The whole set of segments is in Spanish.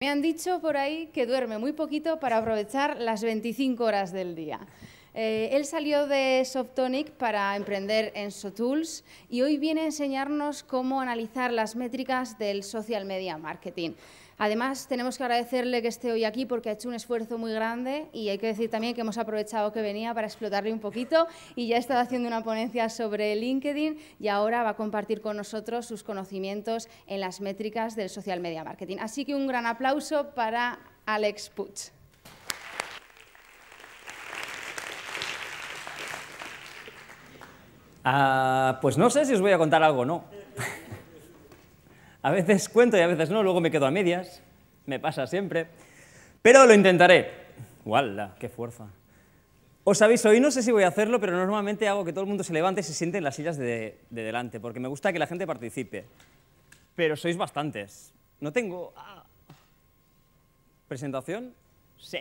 Me han dicho por ahí que duerme muy poquito para aprovechar las 25 horas del día. Eh, él salió de Softonic para emprender en SoTools y hoy viene a enseñarnos cómo analizar las métricas del social media marketing. Además, tenemos que agradecerle que esté hoy aquí porque ha hecho un esfuerzo muy grande y hay que decir también que hemos aprovechado que venía para explotarle un poquito y ya ha estado haciendo una ponencia sobre LinkedIn y ahora va a compartir con nosotros sus conocimientos en las métricas del social media marketing. Así que un gran aplauso para Alex Puch. Ah, pues no sé si os voy a contar algo no. A veces cuento y a veces no, luego me quedo a medias, me pasa siempre. Pero lo intentaré. ¡Wala! ¡Qué fuerza! Os aviso, hoy no sé si voy a hacerlo, pero normalmente hago que todo el mundo se levante y se siente en las sillas de, delante, porque me gusta que la gente participe. Pero sois bastantes. No tengo... Ah, ¿Presentación? Sí.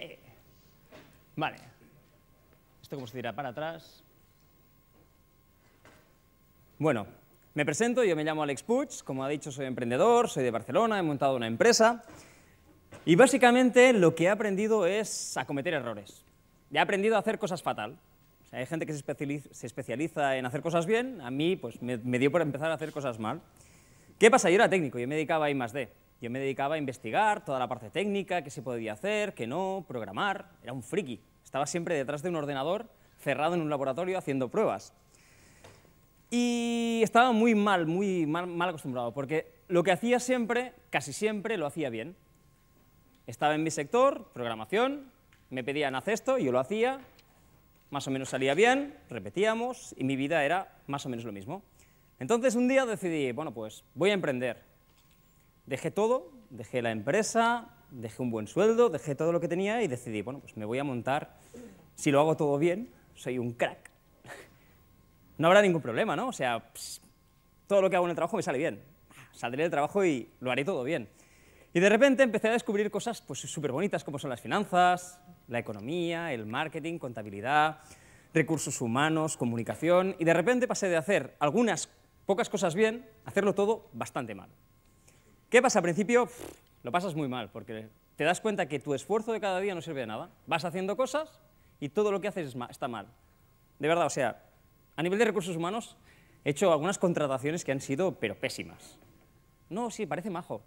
Vale. Esto como se dirá? para atrás. Bueno, me presento, yo me llamo Alex Puig, como ha dicho soy emprendedor, soy de Barcelona, he montado una empresa y básicamente lo que he aprendido es a cometer errores. He aprendido a hacer cosas fatal. hay gente que se especializa, en hacer cosas bien, a mí pues me, dio por empezar a hacer cosas mal. ¿Qué pasa? Yo era técnico, yo me dedicaba a I +D. Yo me dedicaba a investigar toda la parte técnica, qué se podía hacer, qué no, programar. Era un friki. Estaba siempre detrás de un ordenador, cerrado en un laboratorio, haciendo pruebas. Y estaba muy mal, muy mal, acostumbrado, porque lo que hacía siempre, casi siempre, lo hacía bien. Estaba en mi sector, programación, me pedían haz esto, yo lo hacía, más o menos salía bien, repetíamos, y mi vida era más o menos lo mismo. Entonces un día decidí, bueno, pues voy a emprender. Dejé todo, dejé la empresa, dejé un buen sueldo, dejé todo lo que tenía y decidí, bueno, pues me voy a montar, si lo hago todo bien, soy un crack, no habrá ningún problema, ¿no? O sea, todo lo que hago en el trabajo me sale bien. Saldré del trabajo y lo haré todo bien. Y de repente empecé a descubrir cosas pues, súper bonitas como son las finanzas, la economía, el marketing, contabilidad, recursos humanos, comunicación, y de repente pasé de hacer algunas pocas cosas bien a hacerlo todo bastante mal. ¿Qué pasa? Al principio lo pasas muy mal, porque te das cuenta que tu esfuerzo de cada día no sirve de nada. Vas haciendo cosas y todo lo que haces está mal. De verdad, o sea, a nivel de recursos humanos, he hecho algunas contrataciones que han sido, pero pésimas. No, sí, parece majo.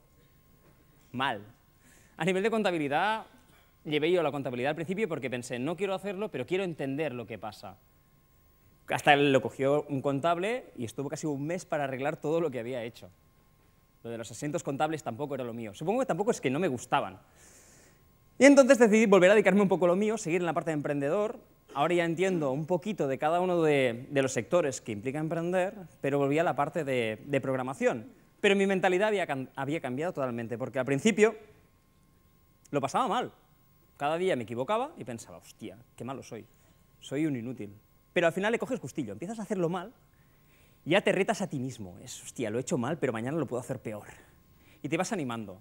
Mal. A nivel de contabilidad, llevé yo la contabilidad al principio porque pensé, no quiero hacerlo, pero quiero entender lo que pasa. Hasta lo cogió un contable y estuvo casi un mes para arreglar todo lo que había hecho. Lo de los asientos contables tampoco era lo mío. Supongo que tampoco es que no me gustaban. Y entonces decidí volver a dedicarme un poco a lo mío, seguir en la parte de emprendedor Ahora ya entiendo un poquito de cada uno de, los sectores que implica emprender, pero volví a la parte de, programación. Pero mi mentalidad había, cambiado totalmente, porque al principio lo pasaba mal. Cada día me equivocaba y pensaba, hostia, qué malo soy, soy un inútil. Pero al final le coges gustillo, empiezas a hacerlo mal, y ya te retas a ti mismo. Es, hostia, lo he hecho mal, pero mañana lo puedo hacer peor. Y te vas animando.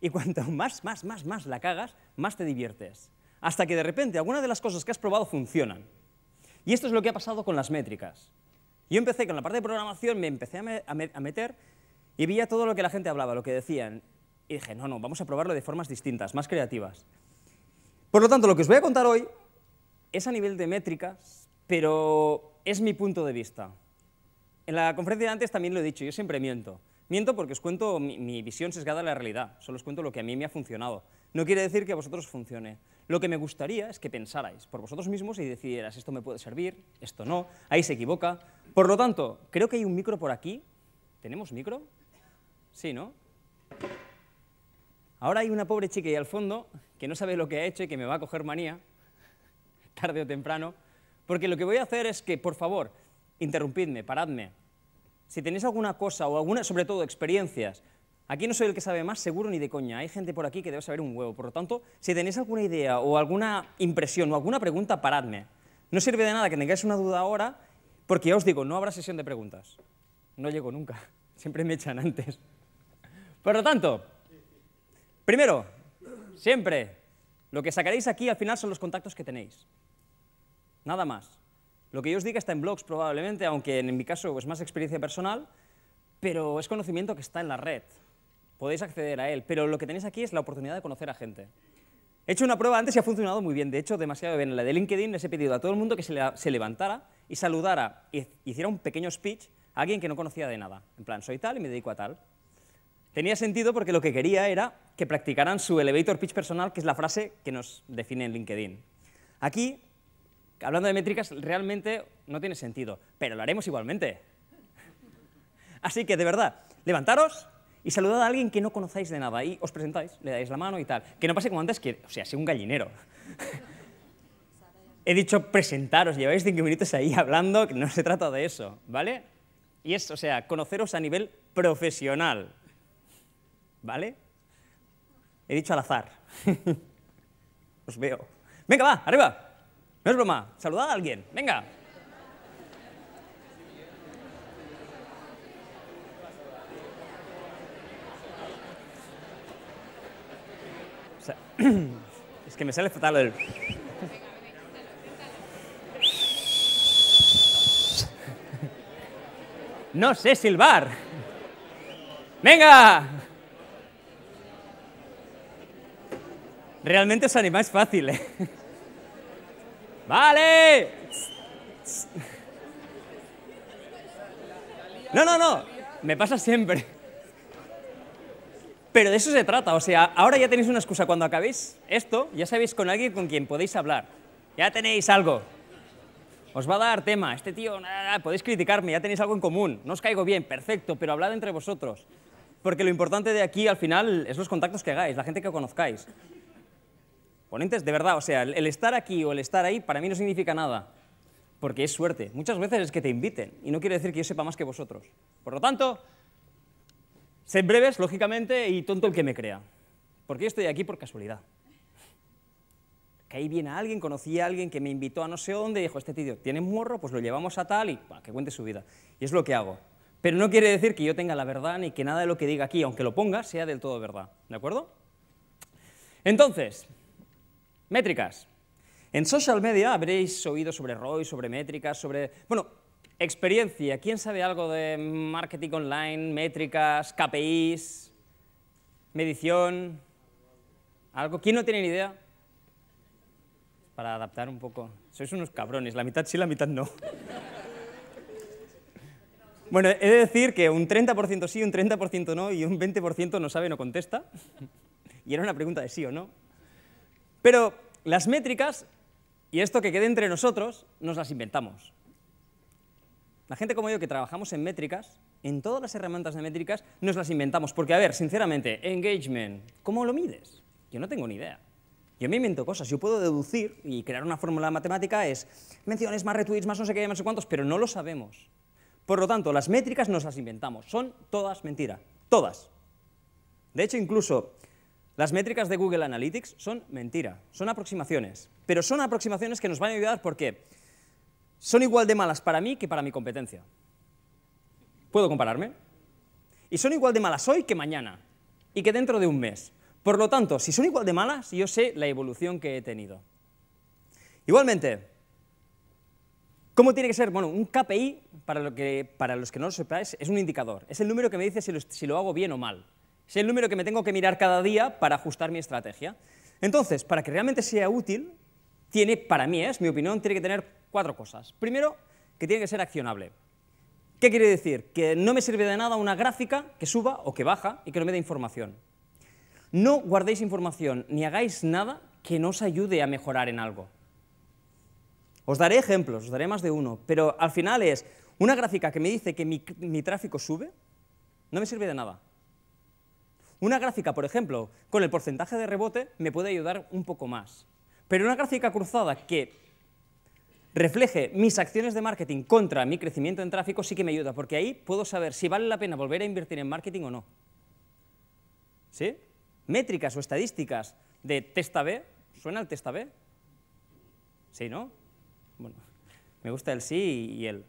Y cuanto más, más, más, más la cagas, más te diviertes hasta que de repente algunas de las cosas que has probado funcionan. Y esto es lo que ha pasado con las métricas. Yo empecé con la parte de programación, me empecé a, meter y veía todo lo que la gente hablaba, lo que decían. Y dije, no, no, vamos a probarlo de formas distintas, más creativas. Por lo tanto, lo que os voy a contar hoy es a nivel de métricas, pero es mi punto de vista. En la conferencia de antes también lo he dicho, yo siempre miento. Miento porque os cuento mi, mi visión sesgada de la realidad, solo os cuento lo que a mí me ha funcionado. No quiere decir que a vosotros funcione. Lo que me gustaría es que pensarais por vosotros mismos y decidierais esto me puede servir, esto no, ahí se equivoca. Por lo tanto, creo que hay un micro por aquí. ¿Tenemos micro? Sí, ¿no? Ahora hay una pobre chica ahí al fondo que no sabe lo que ha hecho y que me va a coger manía, tarde o temprano, porque lo que voy a hacer es que, por favor, interrumpidme, paradme. Si tenéis alguna cosa o alguna, sobre todo, experiencias Aquí no soy el que sabe más, seguro ni de coña. Hay gente por aquí que debe saber un huevo. Por lo tanto, si tenéis alguna idea o alguna impresión o alguna pregunta, paradme. No sirve de nada que tengáis una duda ahora, porque ya os digo, no habrá sesión de preguntas. No llego nunca. Siempre me echan antes. Por lo tanto, primero, siempre, lo que sacaréis aquí al final son los contactos que tenéis. Nada más. Lo que yo os diga está en blogs probablemente, aunque en mi caso es más experiencia personal, pero es conocimiento que está en la red podéis acceder a él, pero lo que tenéis aquí es la oportunidad de conocer a gente. He hecho una prueba antes y ha funcionado muy bien, de hecho demasiado bien. En la de LinkedIn les he pedido a todo el mundo que se, levantara y saludara y hiciera un pequeño speech a alguien que no conocía de nada. En plan, soy tal y me dedico a tal. Tenía sentido porque lo que quería era que practicaran su elevator pitch personal, que es la frase que nos define en LinkedIn. Aquí, hablando de métricas, realmente no tiene sentido, pero lo haremos igualmente. Así que, de verdad, levantaros, y saludad a alguien que no conocéis de nada y os presentáis, le dais la mano y tal. Que no pase como antes que, o sea, sea un gallinero. He dicho presentaros, lleváis cinco minutos ahí hablando, que no se trata de eso, ¿vale? Y es, o sea, conoceros a nivel profesional, ¿vale? He dicho al azar. os veo. Venga, va, arriba. No es broma, saludad a alguien, venga. es que me sale fatal el... No sé silbar. ¡Venga! Realmente os animáis fácil, ¿eh? ¡Vale! No, no, no. Me pasa siempre. Pero de eso se trata, o sea, ahora ya tenéis una excusa. Cuando acabéis esto, ya sabéis con alguien con quien podéis hablar. Ya tenéis algo. Os va a dar tema. Este tío, nada, nada, podéis criticarme, ya tenéis algo en común. No os caigo bien, perfecto, pero hablad entre vosotros. Porque lo importante de aquí, al final, es los contactos que hagáis, la gente que conozcáis. Ponentes, de verdad, o sea, el estar aquí o el estar ahí, para mí no significa nada porque es suerte. Muchas veces es que te inviten y no quiere decir que yo sepa más que vosotros. Por lo tanto, Sed breves, lógicamente, y tonto el que me crea. Porque yo estoy aquí por casualidad. Caí ahí viene alguien, conocí a alguien que me invitó a no sé dónde y dijo, este tío tiene morro, pues lo llevamos a tal y que cuente su vida. Y es lo que hago. Pero no quiere decir que yo tenga la verdad ni que nada de lo que diga aquí, aunque lo ponga, sea del todo verdad. ¿De acuerdo? Entonces, métricas. En social media habréis oído sobre ROI, sobre métricas, sobre... Bueno, Experiencia. ¿Quién sabe algo de marketing online, métricas, KPIs, medición? ¿Algo? ¿Quién no tiene ni idea? Para adaptar un poco. Sois unos cabrones, la mitad sí, la mitad no. Bueno, he de decir que un 30% sí, un 30% no y un 20% no sabe, no contesta. Y era una pregunta de sí o no. Pero las métricas, y esto que quede entre nosotros, nos las inventamos. La gente como yo que trabajamos en métricas, en todas las herramientas de métricas nos las inventamos. Porque, a ver, sinceramente, engagement, ¿cómo lo mides? Yo no tengo ni idea. Yo me invento cosas, yo puedo deducir y crear una fórmula matemática es menciones, más retweets, más no sé qué, más no sé cuántos, pero no lo sabemos. Por lo tanto, las métricas nos las inventamos, son todas mentira, todas. De hecho, incluso las métricas de Google Analytics son mentira, son aproximaciones, pero son aproximaciones que nos van a ayudar porque son igual de malas para mí que para mi competencia. ¿Puedo compararme? Y son igual de malas hoy que mañana y que dentro de un mes. Por lo tanto, si son igual de malas, yo sé la evolución que he tenido. Igualmente, ¿cómo tiene que ser? Bueno, un KPI, para, los que no lo sepáis, es un indicador. Es el número que me dice si lo, si lo hago bien o mal. Es el número que me tengo que mirar cada día para ajustar mi estrategia. Entonces, para que realmente sea útil, tiene, para mí es, mi opinión, tiene que tener cuatro cosas. Primero, que tiene que ser accionable. ¿Qué quiere decir? Que no me sirve de nada una gráfica que suba o que baja y que no me dé información. No guardéis información ni hagáis nada que no os ayude a mejorar en algo. Os daré ejemplos, os daré más de uno, pero al final es una gráfica que me dice que mi, mi tráfico sube, no me sirve de nada. Una gráfica, por ejemplo, con el porcentaje de rebote me puede ayudar un poco más. Pero una gráfica cruzada que refleje mis acciones de marketing contra mi crecimiento en tráfico sí que me ayuda, porque ahí puedo saber si vale la pena volver a invertir en marketing o no. ¿Sí? Métricas o estadísticas de testa B, ¿suena el testa B? Sí, ¿no? Bueno, me gusta el sí y el...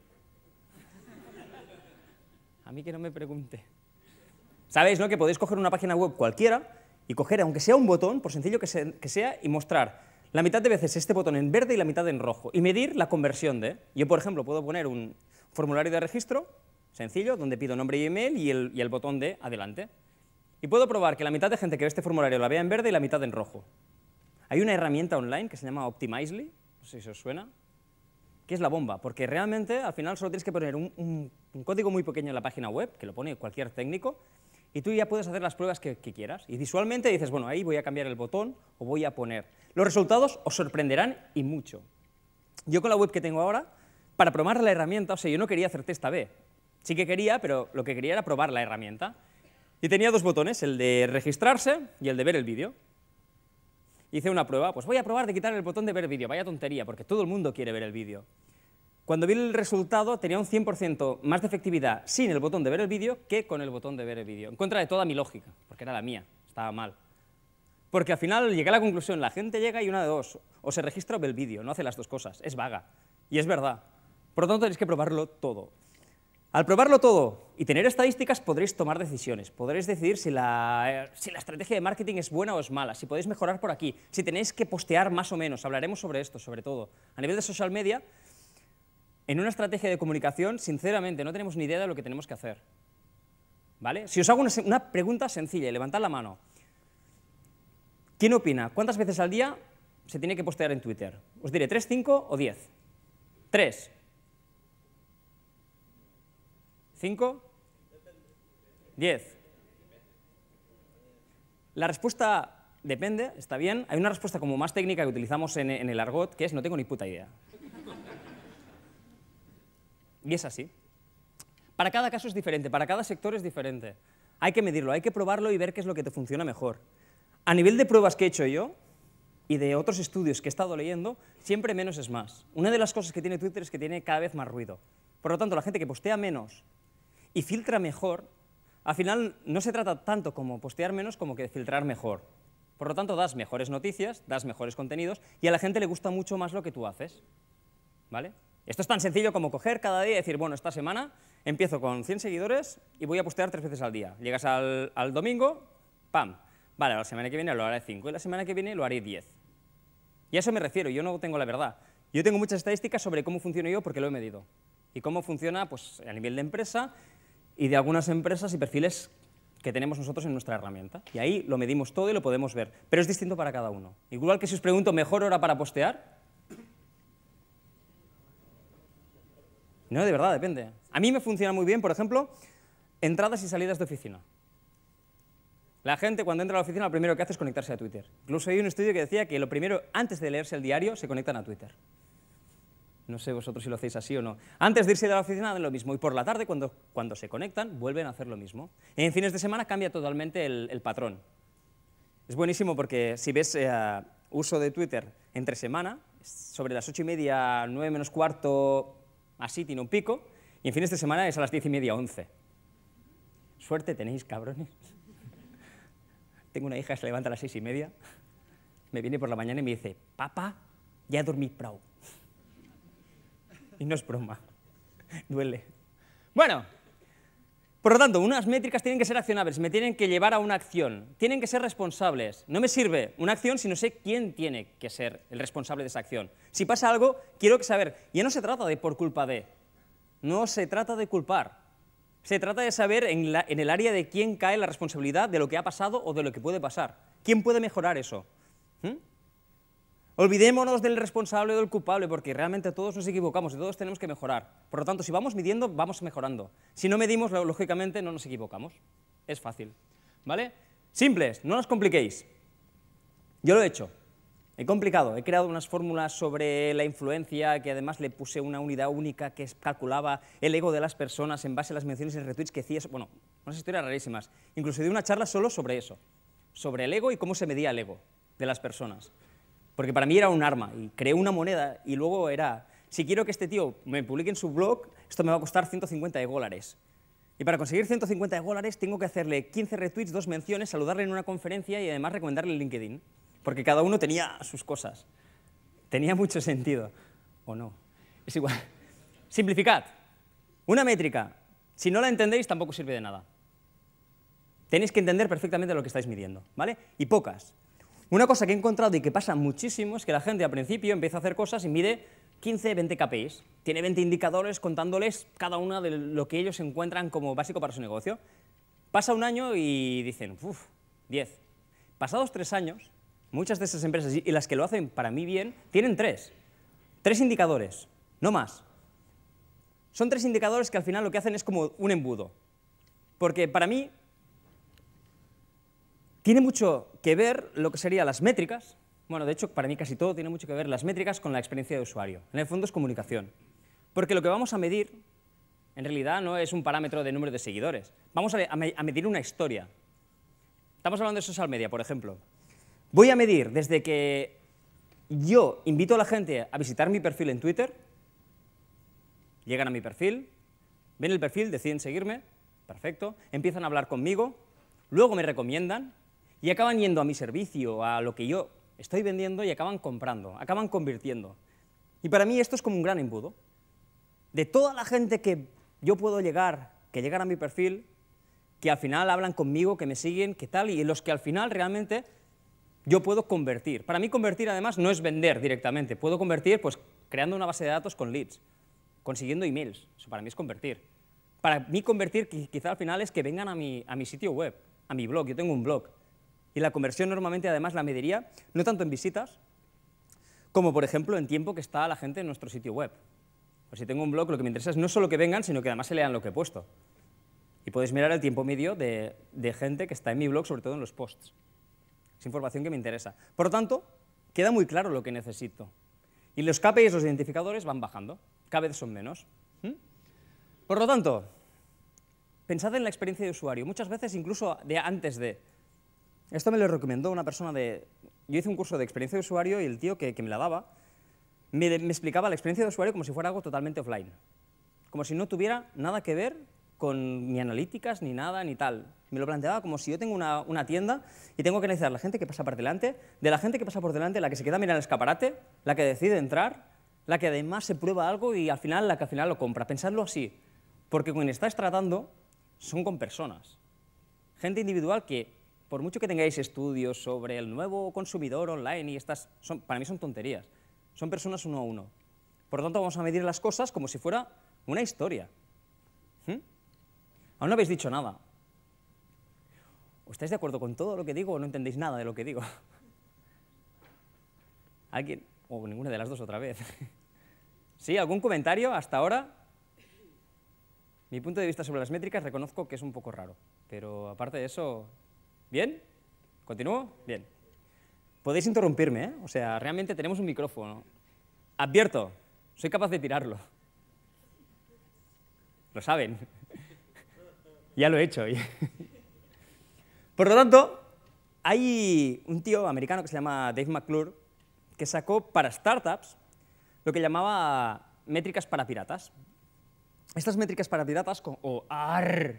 A mí que no me pregunte. Sabéis, ¿no? Que podéis coger una página web cualquiera y coger, aunque sea un botón, por sencillo que sea, y mostrar la mitad de veces este botón en verde y la mitad en rojo, y medir la conversión de... Yo, por ejemplo, puedo poner un formulario de registro sencillo, donde pido nombre y email y el, botón de adelante. Y puedo probar que la mitad de gente que ve este formulario la vea en verde y la mitad en rojo. Hay una herramienta online que se llama Optimizely, no sé si os suena, que es la bomba, porque realmente al final solo tienes que poner un código muy pequeño en la página web, que lo pone cualquier técnico, y tú ya puedes hacer las pruebas que, quieras. Y visualmente dices, bueno, ahí voy a cambiar el botón o voy a poner. Los resultados os sorprenderán y mucho. Yo con la web que tengo ahora, para probar la herramienta, o sea, yo no quería hacer test A-B. Sí que quería, pero lo que quería era probar la herramienta. Y tenía dos botones, el de registrarse y el de ver el vídeo. Hice una prueba, pues voy a probar de quitar el botón de ver vídeo. Vaya tontería, porque todo el mundo quiere ver el vídeo. Cuando vi el resultado tenía un 100% más de efectividad sin el botón de ver el vídeo que con el botón de ver el vídeo, en contra de toda mi lógica, porque era la mía, estaba mal. Porque al final llegué a la conclusión, la gente llega y una de dos, o se registra o ve el vídeo, no hace las dos cosas, es vaga. Y es verdad. Por lo tanto, tenéis que probarlo todo. Al probarlo todo y tener estadísticas podréis tomar decisiones, podréis decidir si la, eh, si la, estrategia de marketing es buena o es mala, si podéis mejorar por aquí, si tenéis que postear más o menos, hablaremos sobre esto, sobre todo. A nivel de social media, en una estrategia de comunicación, sinceramente, no tenemos ni idea de lo que tenemos que hacer. ¿Vale? Si os hago una, pregunta sencilla y levantad la mano. ¿Quién opina? ¿Cuántas veces al día se tiene que postear en Twitter? Os diré, ¿3, 5 o 10? 3. ¿5? 10. La respuesta depende, está bien. Hay una respuesta como más técnica que utilizamos en, en el argot, que es no tengo ni puta idea. Y es así. Para cada caso es diferente, para cada sector es diferente. Hay que medirlo, hay que probarlo y ver qué es lo que te funciona mejor. A nivel de pruebas que he hecho yo y de otros estudios que he estado leyendo, siempre menos es más. Una de las cosas que tiene Twitter es que tiene cada vez más ruido. Por lo tanto, la gente que postea menos y filtra mejor, al final no se trata tanto como postear menos como que filtrar mejor. Por lo tanto, das mejores noticias, das mejores contenidos y a la gente le gusta mucho más lo que tú haces. ¿Vale? Esto es tan sencillo como coger cada día y decir, bueno, esta semana empiezo con 100 seguidores y voy a postear tres veces al día. Llegas al, domingo, ¡pam! Vale, la semana que viene lo haré cinco y la semana que viene lo haré diez. Y a eso me refiero, yo no tengo la verdad. Yo tengo muchas estadísticas sobre cómo funciona yo porque lo he medido. Y cómo funciona pues, a nivel de empresa y de algunas empresas y perfiles que tenemos nosotros en nuestra herramienta. Y ahí lo medimos todo y lo podemos ver. Pero es distinto para cada uno. Igual que si os pregunto mejor hora para postear, No, de verdad, depende. A mí me funciona muy bien, por ejemplo, entradas y salidas de oficina. La gente cuando entra a la oficina lo primero que hace es conectarse a Twitter. Incluso hay un estudio que decía que lo primero, antes de leerse el diario, se conectan a Twitter. No sé vosotros si lo hacéis así o no. Antes de irse de la oficina hacen lo mismo y por la tarde, cuando, cuando se conectan, vuelven a hacer lo mismo. en fines de semana cambia totalmente el, patrón. Es buenísimo porque si ves eh, uso de Twitter entre semana, sobre las ocho y media, nueve menos cuarto, así tiene un pico, y en fines de semana es a las diez y media, 11. Suerte tenéis, cabrones. Tengo una hija que se levanta a las seis y media, me viene por la mañana y me dice, papá, ya dormí prou. Y no es broma, duele. Bueno, por lo tanto, unas métricas tienen que ser accionables, me tienen que llevar a una acción, tienen que ser responsables. No me sirve una acción si no sé quién tiene que ser el responsable de esa acción. Si pasa algo, quiero saber. Ya no se trata de por culpa de, no se trata de culpar. Se trata de saber en, el área de quién cae la responsabilidad de lo que ha pasado o de lo que puede pasar. ¿Quién puede mejorar eso? ¿Mm? Olvidémonos del responsable o del culpable, porque realmente todos nos equivocamos y todos tenemos que mejorar. Por lo tanto, si vamos midiendo, vamos mejorando. Si no medimos, lógicamente no nos equivocamos. Es fácil. ¿Vale? Simples, no nos compliquéis. Yo lo he hecho. He complicado, he creado unas fórmulas sobre la influencia, que además le puse una unidad única que calculaba el ego de las personas en base a las menciones y retweets que hacías. Bueno, unas historias rarísimas. Incluso di una charla solo sobre eso, sobre el ego y cómo se medía el ego de las personas porque para mí era un arma y creé una moneda y luego era, si quiero que este tío me publique en su blog, esto me va a costar 150 de dólares. Y para conseguir 150 dólares tengo que hacerle 15 retweets, dos menciones, saludarle en una conferencia y además recomendarle el LinkedIn, porque cada uno tenía sus cosas. Tenía mucho sentido, o no. Es igual. Simplificad. Una métrica, si no la entendéis tampoco sirve de nada. Tenéis que entender perfectamente lo que estáis midiendo, ¿vale? Y pocas. Una cosa que he encontrado y que pasa muchísimo es que la gente al principio empieza a hacer cosas y mide 15, 20 KPIs. Tiene 20 indicadores contándoles cada una de lo que ellos encuentran como básico para su negocio. Pasa un año y dicen, uff, 10. Pasados tres años, muchas de esas empresas y las que lo hacen para mí bien, tienen tres. Tres indicadores, no más. Son tres indicadores que al final lo que hacen es como un embudo. Porque para mí, tiene mucho que ver lo que serían las métricas, bueno, de hecho, para mí casi todo tiene mucho que ver las métricas con la experiencia de usuario. En el fondo es comunicación, porque lo que vamos a medir en realidad no es un parámetro de número de seguidores, vamos a, medir una historia. Estamos hablando de social media, por ejemplo. Voy a medir desde que yo invito a la gente a visitar mi perfil en Twitter, llegan a mi perfil, ven el perfil, deciden seguirme, perfecto, empiezan a hablar conmigo, luego me recomiendan, y acaban yendo a mi servicio, a lo que yo estoy vendiendo y acaban comprando, acaban convirtiendo. Y para mí esto es como un gran embudo. De toda la gente que yo puedo llegar, que llegan a mi perfil, que al final hablan conmigo, que me siguen, que tal, y los que al final realmente yo puedo convertir. Para mí convertir además no es vender directamente, puedo convertir pues creando una base de datos con leads, consiguiendo emails, eso para mí es convertir. Para mí convertir quizá al final es que vengan a mi, a mi sitio web, a mi blog, yo tengo un blog, y la conversión normalmente además la mediría no tanto en visitas, como por ejemplo en tiempo que está la gente en nuestro sitio web. o pues si tengo un blog, lo que me interesa es no solo que vengan, sino que además se lean lo que he puesto. Y podéis mirar el tiempo medio de, gente que está en mi blog, sobre todo en los posts. Es información que me interesa. Por lo tanto, queda muy claro lo que necesito. Y los KPIs, los identificadores, van bajando. Cada vez son menos. ¿Mm? Por lo tanto, pensad en la experiencia de usuario. Muchas veces incluso de antes de esto me lo recomendó una persona de... Yo hice un curso de experiencia de usuario y el tío que, me la daba me, explicaba la experiencia de usuario como si fuera algo totalmente offline. Como si no tuviera nada que ver con ni analíticas, ni nada, ni tal. Me lo planteaba como si yo tengo una, tienda y tengo que analizar la gente que pasa por delante, de la gente que pasa por delante, la que se queda mirando el escaparate, la que decide entrar, la que además se prueba algo y al final la que al final lo compra. Pensadlo así, porque con quien estás tratando son con personas. Gente individual que por mucho que tengáis estudios sobre el nuevo consumidor online y estas, para mí son tonterías, son personas uno a uno. Por lo tanto, vamos a medir las cosas como si fuera una historia. ¿Mm? Aún no habéis dicho nada. ¿O estáis de acuerdo con todo lo que digo o no entendéis nada de lo que digo? ¿Alguien? O ninguna de las dos otra vez. ¿Sí? ¿Algún comentario hasta ahora? Mi punto de vista sobre las métricas reconozco que es un poco raro, pero aparte de eso, ¿Bien? ¿Continúo? Bien. Podéis interrumpirme, ¿eh? O sea, realmente tenemos un micrófono. Advierto, soy capaz de tirarlo. Lo saben. ya lo he hecho. Por lo tanto, hay un tío americano que se llama Dave McClure que sacó para startups lo que llamaba métricas para piratas. Estas métricas para piratas, o AR,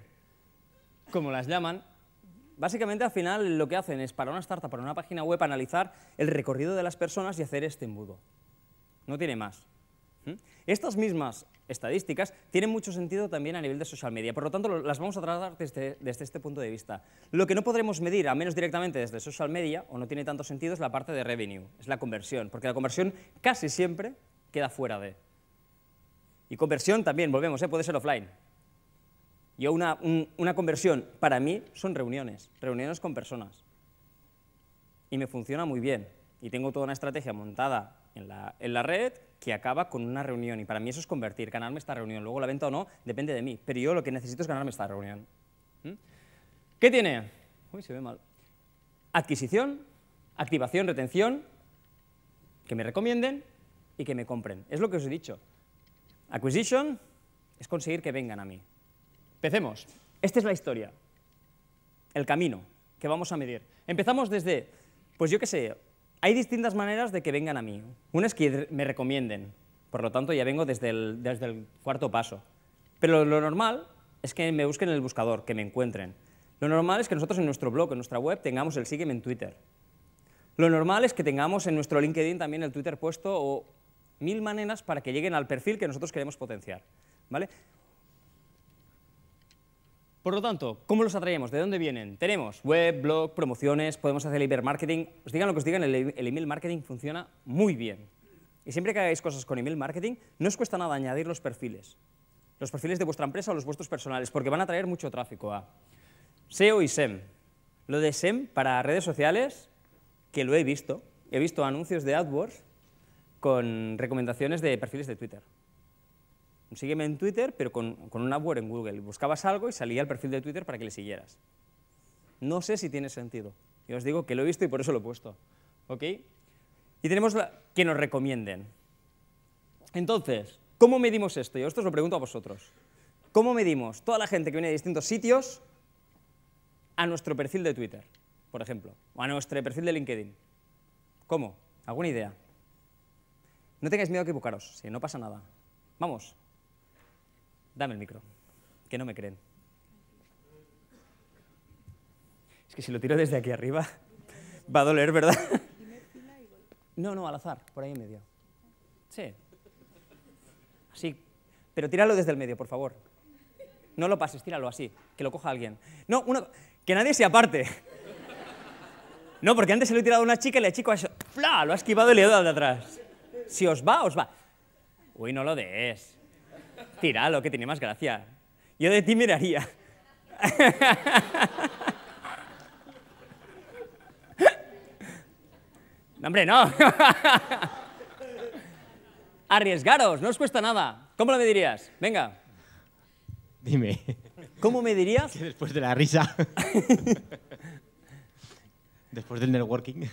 como las llaman, Básicamente, al final, lo que hacen es, para una startup, para una página web, analizar el recorrido de las personas y hacer este embudo. No tiene más. Estas mismas estadísticas tienen mucho sentido también a nivel de social media, por lo tanto, las vamos a tratar desde, este punto de vista. Lo que no podremos medir, a menos directamente desde social media, o no tiene tanto sentido, es la parte de revenue, es la conversión, porque la conversión casi siempre queda fuera de. Y conversión también, volvemos, ¿eh? puede ser offline, yo una, conversión, para mí son reuniones, reuniones con personas. Y me funciona muy bien. Y tengo toda una estrategia montada en la, red que acaba con una reunión. Y para mí eso es convertir, ganarme esta reunión. Luego la venta o no, depende de mí. Pero yo lo que necesito es ganarme esta reunión. ¿Mm? ¿Qué tiene? Uy, se ve mal. Adquisición, activación, retención, que me recomienden y que me compren. Es lo que os he dicho. Acquisition es conseguir que vengan a mí. Empecemos. Esta es la historia, el camino que vamos a medir. Empezamos desde, pues yo qué sé, hay distintas maneras de que vengan a mí. Una es que me recomienden, por lo tanto ya vengo desde el, desde el cuarto paso. Pero lo normal es que me busquen en el buscador, que me encuentren. Lo normal es que nosotros en nuestro blog, en nuestra web, tengamos el sígueme en Twitter. Lo normal es que tengamos en nuestro LinkedIn también el Twitter puesto o mil maneras para que lleguen al perfil que nosotros queremos potenciar. ¿vale? Por lo tanto, ¿cómo los atraemos? ¿De dónde vienen? Tenemos web, blog, promociones, podemos hacer el marketing. Os digan lo que os digan, e-, el, email marketing funciona muy bien. Y siempre que hagáis cosas con email marketing, no os cuesta nada añadir los perfiles. Los perfiles de vuestra empresa o los vuestros personales, porque van a traer mucho tráfico a SEO y SEM. Lo de SEM para redes sociales, que lo he visto, he visto anuncios de AdWords con recomendaciones de perfiles de Twitter sígueme en Twitter, pero con, con un en Google. Buscabas algo y salía el perfil de Twitter para que le siguieras. No sé si tiene sentido. Yo os digo que lo he visto y por eso lo he puesto. ¿Ok? Y tenemos que nos recomienden. Entonces, ¿cómo medimos esto? Yo esto os lo pregunto a vosotros. ¿Cómo medimos toda la gente que viene de distintos sitios a nuestro perfil de Twitter, por ejemplo, o a nuestro perfil de LinkedIn? ¿Cómo? ¿Alguna idea? No tengáis miedo a equivocaros, si no pasa nada. Vamos. Dame el micro, que no me creen. Es que si lo tiro desde aquí arriba, va a doler, ¿verdad? No, no, al azar, por ahí en medio. Sí. Así. Pero tíralo desde el medio, por favor. No lo pases, tíralo así, que lo coja alguien. No, uno... que nadie se aparte. No, porque antes se lo he tirado a una chica y la chica ha... Lo ha esquivado y le he dado de atrás. Si os va, os va. Uy, no lo des lo que tiene más gracia. Yo de ti miraría. No, hombre, no. Arriesgaros, no os cuesta nada. ¿Cómo lo me dirías? Venga. Dime. ¿Cómo me dirías? después de la risa. después del networking.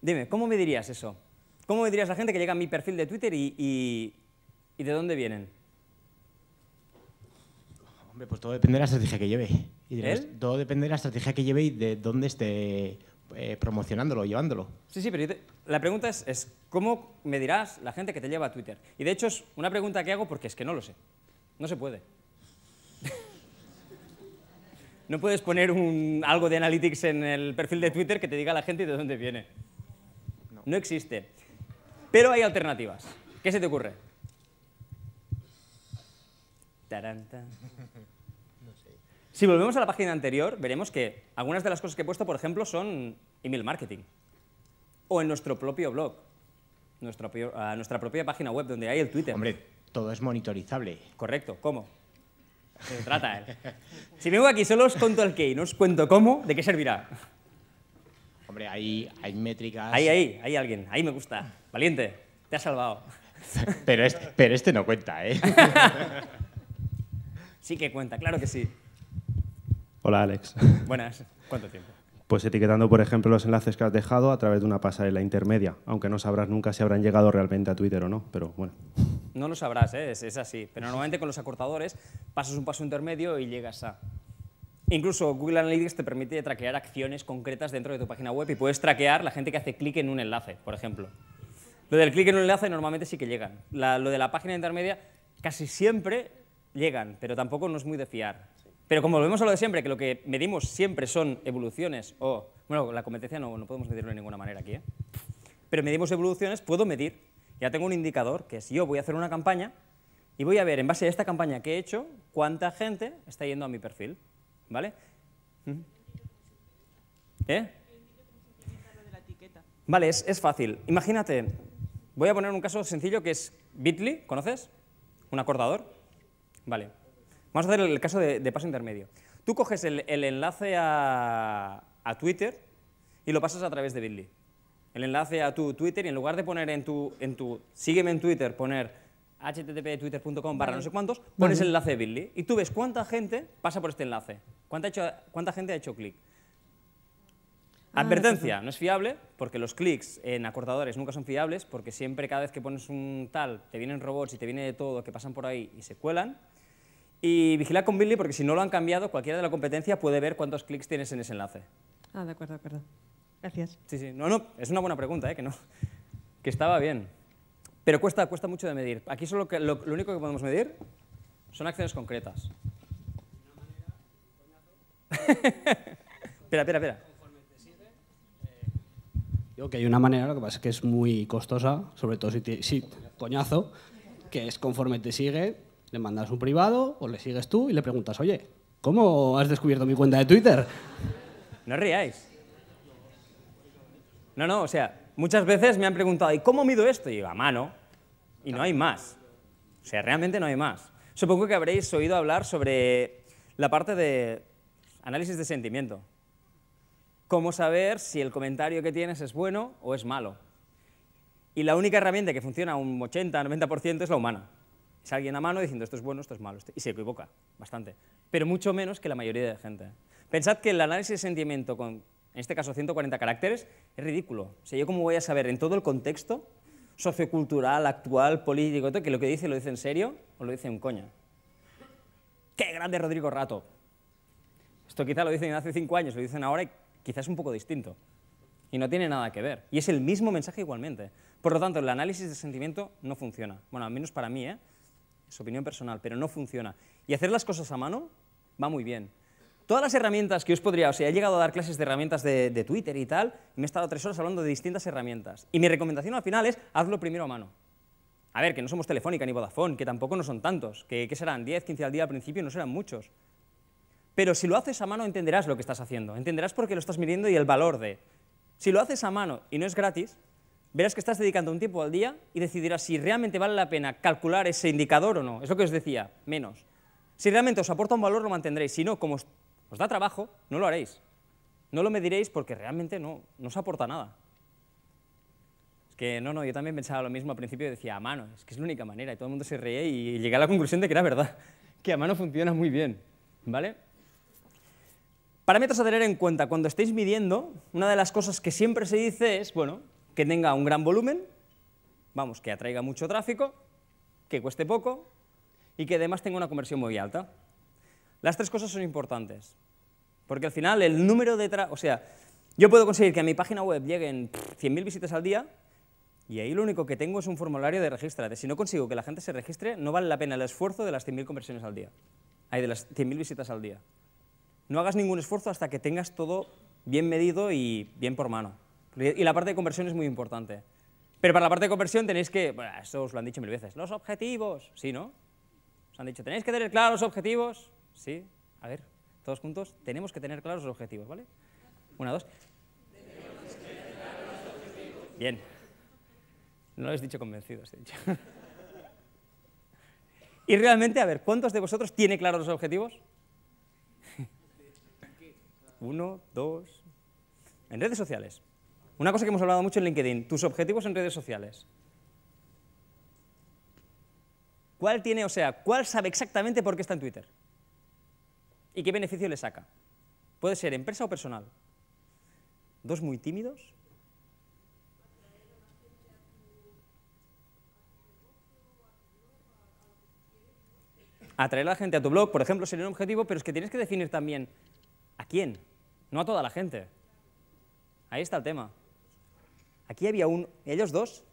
Dime, ¿cómo me dirías eso? ¿Cómo me dirías a la gente que llega a mi perfil de Twitter y de dónde vienen? pues todo depende de la estrategia que lleve. Y de Todo depende de la estrategia que lleve y de dónde esté eh, promocionándolo promocionándolo, llevándolo. Sí, sí, pero la pregunta es, ¿cómo me dirás la gente que te lleva a Twitter? Y de hecho es una pregunta que hago porque es que no lo sé. No se puede. no puedes poner un, algo de analytics en el perfil de Twitter que te diga la gente de dónde viene. no existe. Pero hay alternativas. ¿Qué se te ocurre? Si volvemos a la página anterior, veremos que algunas de las cosas que he puesto, por ejemplo, son email marketing o en nuestro propio blog, nuestra, ah, nuestra propia página web donde hay el Twitter. Hombre, todo es monitorizable. Correcto, ¿cómo? Se trata, ¿eh? si vengo aquí solo os cuento el qué y no os cuento cómo, ¿de qué servirá? Hombre, hay, hay métricas... Ahí, ahí, hay alguien, ahí me gusta. Valiente, te has salvado. pero, este, pero este no cuenta, ¿eh? Sí que cuenta, claro que sí. Hola, Alex. Buenas. ¿Cuánto tiempo? Pues etiquetando, por ejemplo, los enlaces que has dejado a través de una pasarela intermedia, aunque no sabrás nunca si habrán llegado realmente a Twitter o no, pero bueno. No lo sabrás, ¿eh? es, así. Pero normalmente con los acortadores pasas un paso intermedio y llegas a... Incluso Google Analytics te permite traquear acciones concretas dentro de tu página web y puedes traquear la gente que hace clic en un enlace, por ejemplo. Lo del clic en un enlace normalmente sí que llegan. lo de la página intermedia casi siempre llegan, pero tampoco no es muy de fiar. Pero como volvemos a lo de siempre, que lo que medimos siempre son evoluciones o... Bueno, la competencia no, no podemos medirlo de ninguna manera aquí, ¿eh? Pero medimos evoluciones, puedo medir. Ya tengo un indicador que si yo voy a hacer una campaña y voy a ver en base a esta campaña que he hecho cuánta gente está yendo a mi perfil, ¿vale? ¿Eh? Vale, es, es fácil. Imagínate, voy a poner un caso sencillo que es Bitly, ¿conoces? Un acordador. Vale. Vamos a hacer el caso de, paso intermedio. Tú coges el, enlace a, Twitter y lo pasas a través de Billy. El enlace a tu Twitter y en lugar de poner en tu, en tu sígueme en Twitter, poner http://twitter.com barra no sé cuántos, pones el enlace de Bitly y tú ves cuánta gente pasa por este enlace, cuánta, cuánta gente ha hecho clic. Ah, Advertencia, no es fiable porque los clics en acortadores nunca son fiables porque siempre cada vez que pones un tal te vienen robots y te viene de todo que pasan por ahí y se cuelan. Y vigila con Billy porque si no lo han cambiado, cualquiera de la competencia puede ver cuántos clics tienes en ese enlace. Ah, de acuerdo, de acuerdo. Gracias. Sí, sí. No, no, es una buena pregunta, ¿eh? que, no, que estaba bien. Pero cuesta, cuesta mucho de medir. Aquí solo que, lo, único que podemos medir son acciones concretas. espera, espera, espera. Digo que hay una manera, lo que pasa es que es muy costosa, sobre todo si, te, si coñazo, que es conforme te sigue, le mandas un privado o le sigues tú y le preguntas, oye, ¿cómo has descubierto mi cuenta de Twitter? No ríais. No, no, o sea, muchas veces me han preguntado, ¿y cómo mido esto? Y digo, a mano. Y no hay más. O sea, realmente no hay más. Supongo que habréis oído hablar sobre la parte de análisis de sentimiento. Cómo saber si el comentario que tienes es bueno o es malo. Y la única herramienta que funciona un 80-90% es la humana es alguien a mano diciendo esto es bueno, esto es malo, y se equivoca bastante, pero mucho menos que la mayoría de gente. Pensad que el análisis de sentimiento con, en este caso, 140 caracteres, es ridículo. O sea, yo cómo voy a saber en todo el contexto sociocultural, actual, político, que lo que dice lo dice en serio o lo dice un coño ¡Qué grande Rodrigo Rato! Esto quizá lo dicen hace cinco años, lo dicen ahora y quizás es un poco distinto. Y no tiene nada que ver. Y es el mismo mensaje igualmente. Por lo tanto, el análisis de sentimiento no funciona. Bueno, al menos para mí, ¿eh? es opinión personal, pero no funciona. Y hacer las cosas a mano va muy bien. Todas las herramientas que os podría, o sea, he llegado a dar clases de herramientas de, Twitter y tal, y me he estado tres horas hablando de distintas herramientas. Y mi recomendación al final es, hazlo primero a mano. A ver, que no somos Telefónica ni Vodafone, que tampoco no son tantos, que, que serán 10, 15 al día al principio, no serán muchos. Pero si lo haces a mano entenderás lo que estás haciendo, entenderás por qué lo estás midiendo y el valor de. Si lo haces a mano y no es gratis, verás que estás dedicando un tiempo al día y decidirás si realmente vale la pena calcular ese indicador o no. Es lo que os decía, menos. Si realmente os aporta un valor, lo mantendréis. Si no, como os da trabajo, no lo haréis. No lo mediréis porque realmente no, no os aporta nada. Es que no, no, yo también pensaba lo mismo al principio y decía, a mano, es que es la única manera. Y todo el mundo se reía y llegué a la conclusión de que era verdad, que a mano funciona muy bien. ¿Vale? Parámetros a tener en cuenta. Cuando estéis midiendo, una de las cosas que siempre se dice es, bueno, que tenga un gran volumen, vamos, que atraiga mucho tráfico, que cueste poco y que además tenga una conversión muy alta. Las tres cosas son importantes, porque al final el número de tráfico, o sea, yo puedo conseguir que a mi página web lleguen 100.000 visitas al día y ahí lo único que tengo es un formulario de regístrate. Si no consigo que la gente se registre, no vale la pena el esfuerzo de las 100.000 conversiones al día. Hay de las 100.000 visitas al día. No hagas ningún esfuerzo hasta que tengas todo bien medido y bien por mano. Y la parte de conversión es muy importante. Pero para la parte de conversión tenéis que, bueno, eso os lo han dicho mil veces, los objetivos, ¿sí, no? Os han dicho, tenéis que tener claros los objetivos, ¿sí? A ver, todos juntos, tenemos que tener claros los objetivos, ¿vale? Una, dos. Bien. No lo he dicho convencidos, he dicho. y realmente, a ver, ¿cuántos de vosotros tiene claros los objetivos? Uno, dos. En redes sociales, una cosa que hemos hablado mucho en LinkedIn, tus objetivos en redes sociales. ¿Cuál tiene, o sea, cuál sabe exactamente por qué está en Twitter? ¿Y qué beneficio le saca? Puede ser empresa o personal. ¿Dos muy tímidos? Atraer a la gente a tu blog, por ejemplo, sería un objetivo, pero es que tienes que definir también a quién, no a toda la gente. Ahí está el tema. Aquí había un... ¿Ellos dos?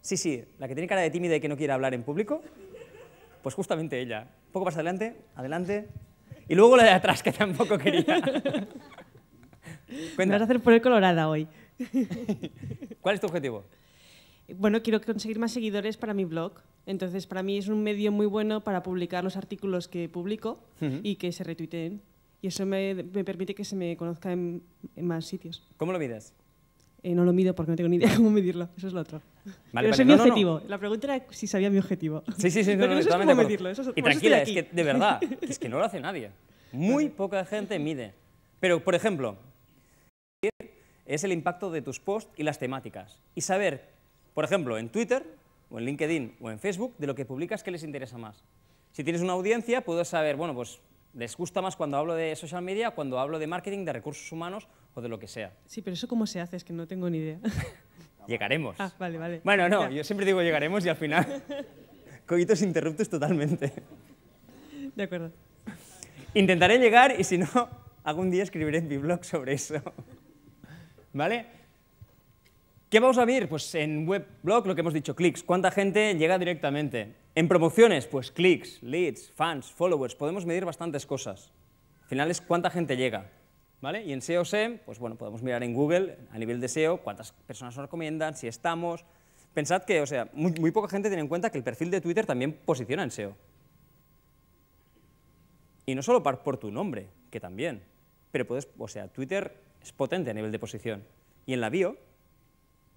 Sí, sí, la que tiene cara de tímida y que no quiere hablar en público. Pues justamente ella. Un poco más adelante, adelante. Y luego la de atrás, que tampoco quería. Me vas a hacer poner colorada hoy. ¿Cuál es tu objetivo? Bueno, quiero conseguir más seguidores para mi blog. Entonces, para mí es un medio muy bueno para publicar los artículos que publico y que se retuiteen. Y eso me, permite que se me conozca en, más sitios. ¿Cómo lo mides? Eh, no lo mido porque no tengo ni idea cómo medirlo. Eso es lo otro. pero es mi objetivo. La pregunta era si sabía mi objetivo. Sí, sí, sí. Pero no, eso es cómo medirlo. Eso es, y tranquila, es que de verdad, es que no lo hace nadie. Muy poca gente mide. Pero, por ejemplo, es el impacto de tus posts y las temáticas. Y saber, por ejemplo, en Twitter, o en LinkedIn, o en Facebook, de lo que publicas, que les interesa más. Si tienes una audiencia, puedo saber, bueno, pues les gusta más cuando hablo de social media, cuando hablo de marketing, de recursos humanos o de lo que sea. Sí, pero eso cómo se hace, es que no tengo ni idea. llegaremos. Ah, vale, vale. Bueno, no, yo siempre digo llegaremos y al final coitos interruptos totalmente. De acuerdo. Intentaré llegar y si no, algún día escribiré en mi blog sobre eso. ¿Vale? ¿Qué vamos a ver? Pues en web blog lo que hemos dicho, clics. ¿Cuánta gente llega directamente? En promociones, pues clics, leads, fans, followers. Podemos medir bastantes cosas. Al final es cuánta gente llega. Y en SEO SEM, pues bueno, podemos mirar en Google a nivel de SEO cuántas personas nos recomiendan, si estamos. Pensad que, o sea, muy, poca gente tiene en cuenta que el perfil de Twitter también posiciona en SEO. Y no solo por tu nombre, que también. Pero puedes, o sea, Twitter es potente a nivel de posición. Y en la bio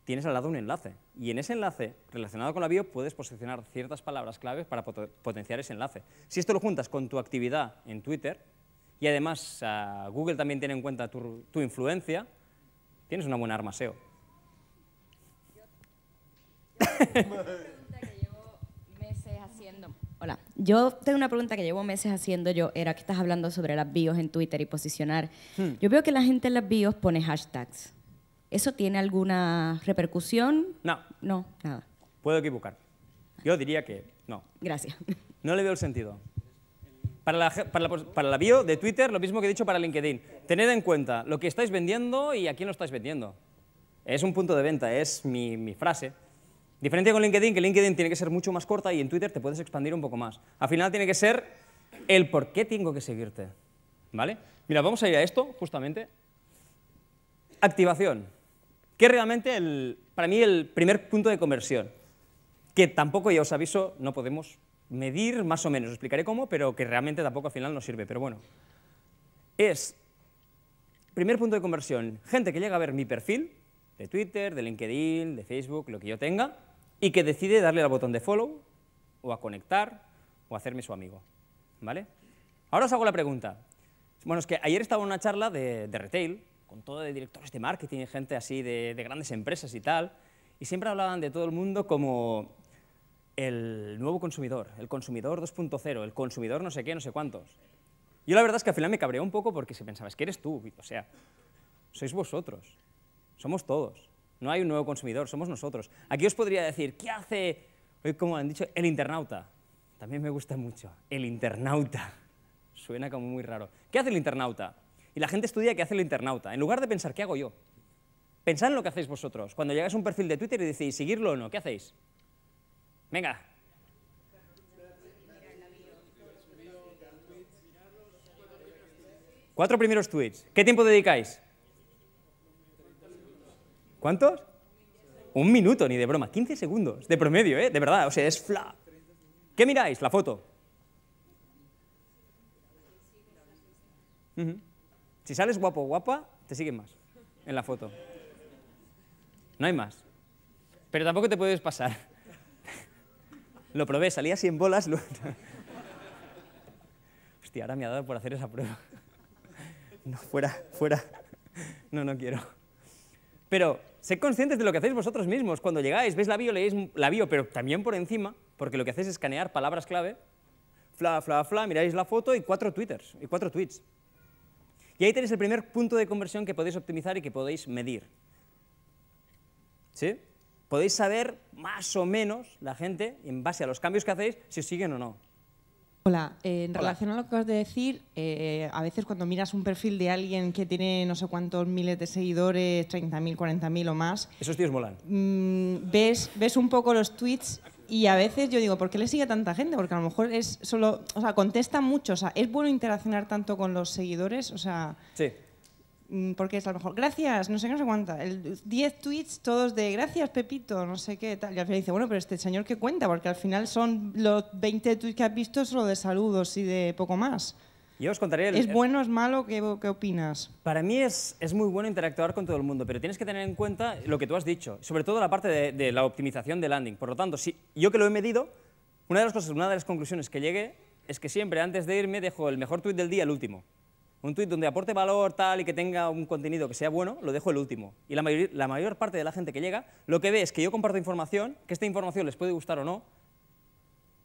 tienes al lado un enlace. Y en ese enlace, relacionado con la bio, puedes posicionar ciertas palabras claves para potenciar ese enlace. Si esto lo juntas con tu actividad en Twitter, y además Google también tiene en cuenta tu, influencia, tienes una buena arma SEO. Hola, yo tengo una pregunta que llevo meses haciendo yo, era que estás hablando sobre las bios en Twitter y posicionar. Hmm. Yo veo que la gente en las bios pone hashtags. ¿Eso tiene alguna repercusión? No. No, nada. Puedo equivocar. Yo diría que no. Gracias. No le veo el sentido. Para la, bio de Twitter, lo mismo que he dicho para LinkedIn. Tened en cuenta lo que estáis vendiendo y a quién lo estáis vendiendo. Es un punto de venta, es mi, frase. Diferente con LinkedIn, que LinkedIn tiene que ser mucho más corta y en Twitter te puedes expandir un poco más. Al final tiene que ser el por qué tengo que seguirte. ¿Vale? Mira, vamos a ir a esto, justamente. Activación, que realmente el, para mí el primer punto de conversión, que tampoco, ya os aviso, no podemos medir más o menos, explicaré cómo, pero que realmente tampoco al final nos sirve, pero bueno. Es, primer punto de conversión, gente que llega a ver mi perfil, de Twitter, de LinkedIn, de Facebook, lo que yo tenga, y que decide darle al botón de follow, o a conectar, o hacerme su amigo, ¿vale? Ahora os hago la pregunta. Bueno, es que ayer estaba en una charla de, retail, con todo de directores de marketing, gente así de, de grandes empresas y tal, y siempre hablaban de todo el mundo como el nuevo consumidor, el consumidor 2.0, el consumidor no sé qué, no sé cuántos. Yo la verdad es que al final me cabreó un poco porque se pensaba, es que eres tú, o sea, sois vosotros, somos todos, no hay un nuevo consumidor, somos nosotros. Aquí os podría decir, ¿qué hace, hoy como han dicho, el internauta? También me gusta mucho, el internauta, suena como muy raro. ¿Qué hace el internauta? Y la gente estudia qué hace el internauta, en lugar de pensar, ¿qué hago yo? Pensad en lo que hacéis vosotros. Cuando llegáis a un perfil de Twitter y decís, ¿seguirlo o no? ¿Qué hacéis? Venga. Cuatro primeros tweets. ¿Qué tiempo dedicáis? ¿Cuántos? Un minuto, ni de broma. 15 segundos, de promedio, ¿eh? De verdad, o sea, es fla. ¿Qué miráis? La foto. Si sales guapo o guapa, te siguen más en la foto. No hay más. Pero tampoco te puedes pasar. Lo probé, salía en bolas. Hostia, ahora me ha dado por hacer esa prueba. No, fuera, fuera. No, no quiero. Pero sed conscientes de lo que hacéis vosotros mismos. Cuando llegáis, veis la bio, leéis la bio, pero también por encima, porque lo que hacéis es escanear palabras clave, fla, fla, fla, miráis la foto y cuatro twitters, y cuatro tweets. Y ahí tenéis el primer punto de conversión que podéis optimizar y que podéis medir. ¿Sí? podéis saber más o menos la gente, en base a los cambios que hacéis, si os siguen o no. Hola, eh, en relación a lo que acabas de decir, eh, a veces cuando miras un perfil de alguien que tiene no sé cuántos miles de seguidores, 30.000, 40.000 o más... Esos tíos molan. Mm, ves, ves un poco los tweets y a veces yo digo, ¿por qué le sigue tanta gente? Porque a lo mejor es solo... O sea, contesta mucho. O sea, ¿es bueno interaccionar tanto con los seguidores? O sea... Sí. Mm, porque es a lo mejor, gracias, no sé qué, no sé cuánta. 10 tweets todos de gracias, Pepito, no sé qué, tal. Y al final dice, bueno, pero este señor que cuenta, porque al final son los 20 tweets que has visto solo de saludos y de poco más. Yo os ¿Es bueno, es malo? ¿Qué, qué opinas? Para mí es, es, muy bueno interactuar con todo el mundo, pero tienes que tener en cuenta lo que tú has dicho, sobre todo la parte de, la optimización de landing. Por lo tanto, yo que lo he medido, una de las cosas, una de las conclusiones que llegué es que siempre antes de irme dejo el mejor tweet del día, el último un tweet donde aporte valor, tal, y que tenga un contenido que sea bueno, lo dejo el último. Y la mayor, parte de la gente que llega, lo que ve es que yo comparto información, que esta información les puede gustar o no,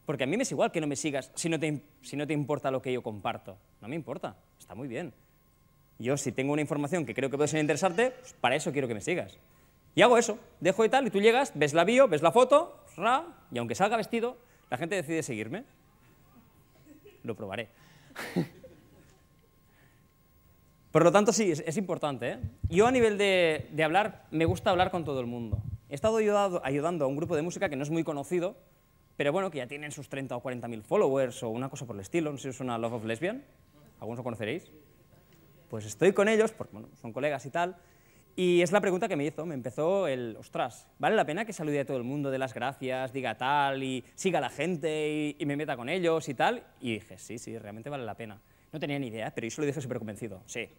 porque a mí me es igual que no me sigas si no te, si no te importa lo que yo comparto. No me importa, está muy bien. Yo si tengo una información que creo que puede ser interesante, pues, para eso quiero que me sigas. Y hago eso, dejo y tal, y tú llegas, ves la bio, ves la foto, y aunque salga vestido, la gente decide seguirme. Lo probaré. Por lo tanto, sí, es, importante. ¿eh? Yo a nivel de, hablar, me gusta hablar con todo el mundo. He estado ayudando a un grupo de música que no es muy conocido, pero bueno, que ya tienen sus 30 o 40 mil followers o una cosa por el estilo, no sé si es una Love of Lesbian, algunos lo conoceréis. Pues estoy con ellos, porque bueno, son colegas y tal, y es la pregunta que me hizo, me empezó el, ostras, ¿vale la pena que salude a todo el mundo, de las gracias, diga tal, y siga a la gente, y me meta con ellos y tal? Y dije, sí, sí, realmente vale la pena. No tenía ni idea, pero yo se lo dije súper convencido. Sí,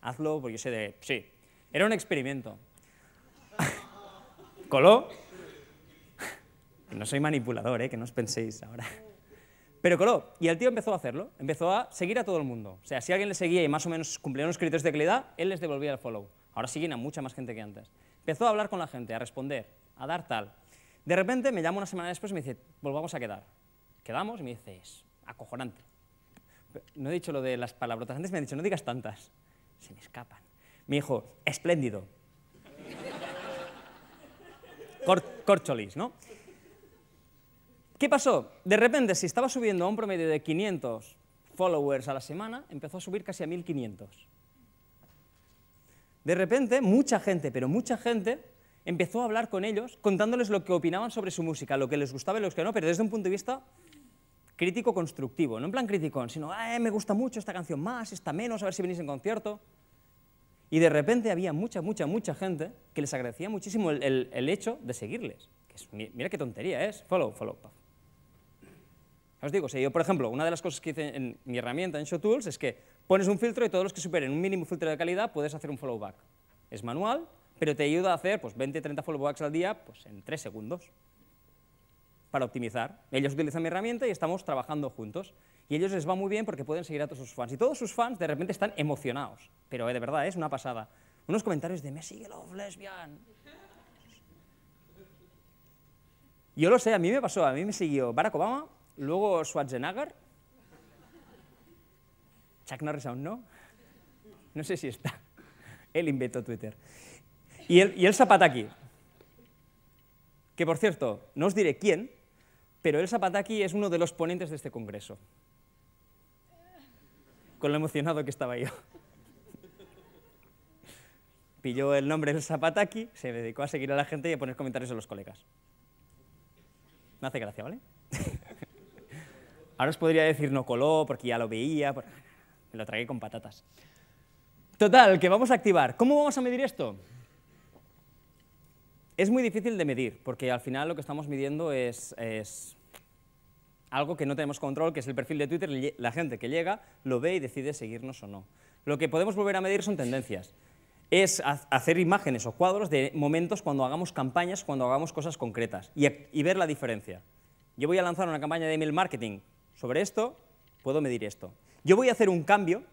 hazlo porque yo sé de... Sí. Era un experimento. coló. No soy manipulador, ¿eh? que no os penséis ahora. Pero coló. Y el tío empezó a hacerlo. Empezó a seguir a todo el mundo. O sea, si alguien le seguía y más o menos cumplía unos criterios de calidad, él les devolvía el follow. Ahora siguen a mucha más gente que antes. Empezó a hablar con la gente, a responder, a dar tal. De repente me llama una semana después y me dice, volvamos a quedar. Quedamos y me es acojonante. No he dicho lo de las palabrotas. Antes me han dicho, no digas tantas. Se me escapan. Mi hijo, espléndido. corcholis, ¿no? ¿Qué pasó? De repente, si estaba subiendo a un promedio de 500 followers a la semana, empezó a subir casi a 1500. De repente, mucha gente, pero mucha gente, empezó a hablar con ellos, contándoles lo que opinaban sobre su música, lo que les gustaba y lo que no, pero desde un punto de vista crítico constructivo, no en plan criticón, sino, me gusta mucho esta canción más, esta menos, a ver si venís en concierto. Y de repente había mucha, mucha, mucha gente que les agradecía muchísimo el, hecho de seguirles. mira qué tontería ¿eh? es, follow, follow, Ya Os digo, si yo, por ejemplo, una de las cosas que hice en mi herramienta en Show Tools es que pones un filtro y todos los que superen un mínimo filtro de calidad puedes hacer un follow back. Es manual, pero te ayuda a hacer pues, 20, 30 follow backs al día pues, en 3 segundos para optimizar. Ellos utilizan mi herramienta y estamos trabajando juntos. Y a ellos les va muy bien porque pueden seguir a todos sus fans. Y todos sus fans de repente están emocionados. Pero eh, de verdad, es una pasada. Unos comentarios de, me sigue Love Lesbian. Yo lo sé, a mí me pasó, a mí me siguió Barack Obama, luego Schwarzenegger, Chuck Norris aún no, no sé si está, él inventó Twitter, y el, y el Zapataki, que por cierto, no os diré quién, pero El Zapataki es uno de los ponentes de este congreso. Con lo emocionado que estaba yo. Pilló el nombre del Zapataki, se dedicó a seguir a la gente y a poner comentarios a los colegas. No hace gracia, ¿vale? Ahora os podría decir no coló, porque ya lo veía, me lo tragué con patatas. Total, que vamos a activar. ¿Cómo vamos a medir esto? Es muy difícil de medir, porque al final lo que estamos midiendo es, algo que no tenemos control, que es el perfil de Twitter, la gente que llega, lo ve y decide seguirnos o no. Lo que podemos volver a medir son tendencias. Es hacer imágenes o cuadros de momentos cuando hagamos campañas, cuando hagamos cosas concretas y ver la diferencia. Yo voy a lanzar una campaña de email marketing sobre esto, puedo medir esto. Yo voy a hacer un cambio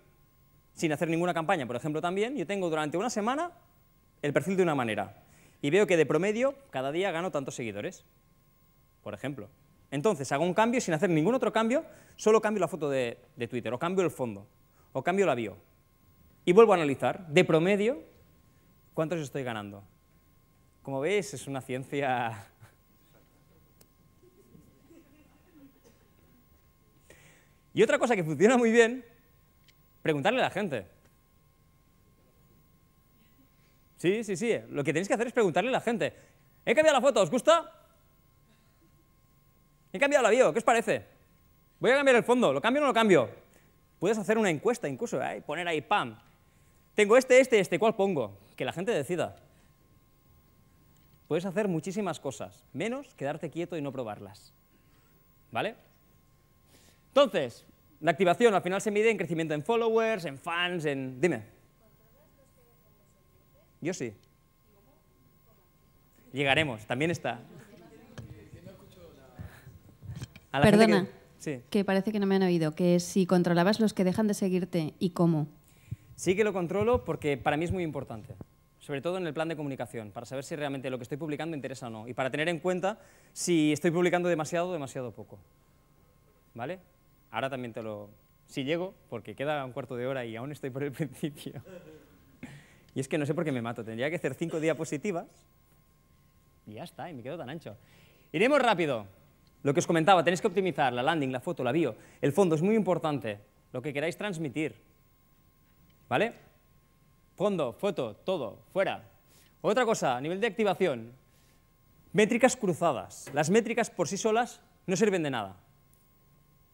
sin hacer ninguna campaña, por ejemplo, también. Yo tengo durante una semana el perfil de una manera y veo que de promedio cada día gano tantos seguidores, por ejemplo. Entonces hago un cambio sin hacer ningún otro cambio, solo cambio la foto de, de Twitter, o cambio el fondo, o cambio la bio. Y vuelvo a analizar, de promedio, cuántos estoy ganando. Como veis, es una ciencia... Y otra cosa que funciona muy bien, preguntarle a la gente. Sí, sí, sí. Lo que tenéis que hacer es preguntarle a la gente. He cambiado la foto, ¿os gusta? He cambiado la bio, ¿qué os parece? Voy a cambiar el fondo, ¿lo cambio o no lo cambio? Puedes hacer una encuesta incluso, ¿eh? poner ahí, pam. Tengo este, este, este, ¿cuál pongo? Que la gente decida. Puedes hacer muchísimas cosas, menos quedarte quieto y no probarlas. ¿Vale? Entonces, la activación al final se mide en crecimiento en followers, en fans, en... Dime. Yo sí. Llegaremos, también está. Perdona, que, que parece que no me han oído, que si controlabas los que dejan de seguirte y cómo. Sí que lo controlo porque para mí es muy importante, sobre todo en el plan de comunicación, para saber si realmente lo que estoy publicando interesa o no y para tener en cuenta si estoy publicando demasiado o demasiado poco. ¿Vale? Ahora también te lo... Si llego, porque queda un cuarto de hora y aún estoy por el principio. Y es que no sé por qué me mato, tendría que hacer cinco diapositivas y ya está, y me quedo tan ancho. Iremos rápido. Lo que os comentaba, tenéis que optimizar la landing, la foto, la bio. El fondo es muy importante, lo que queráis transmitir. ¿Vale? Fondo, foto, todo, fuera. Otra cosa, a nivel de activación, métricas cruzadas. Las métricas por sí solas no sirven de nada.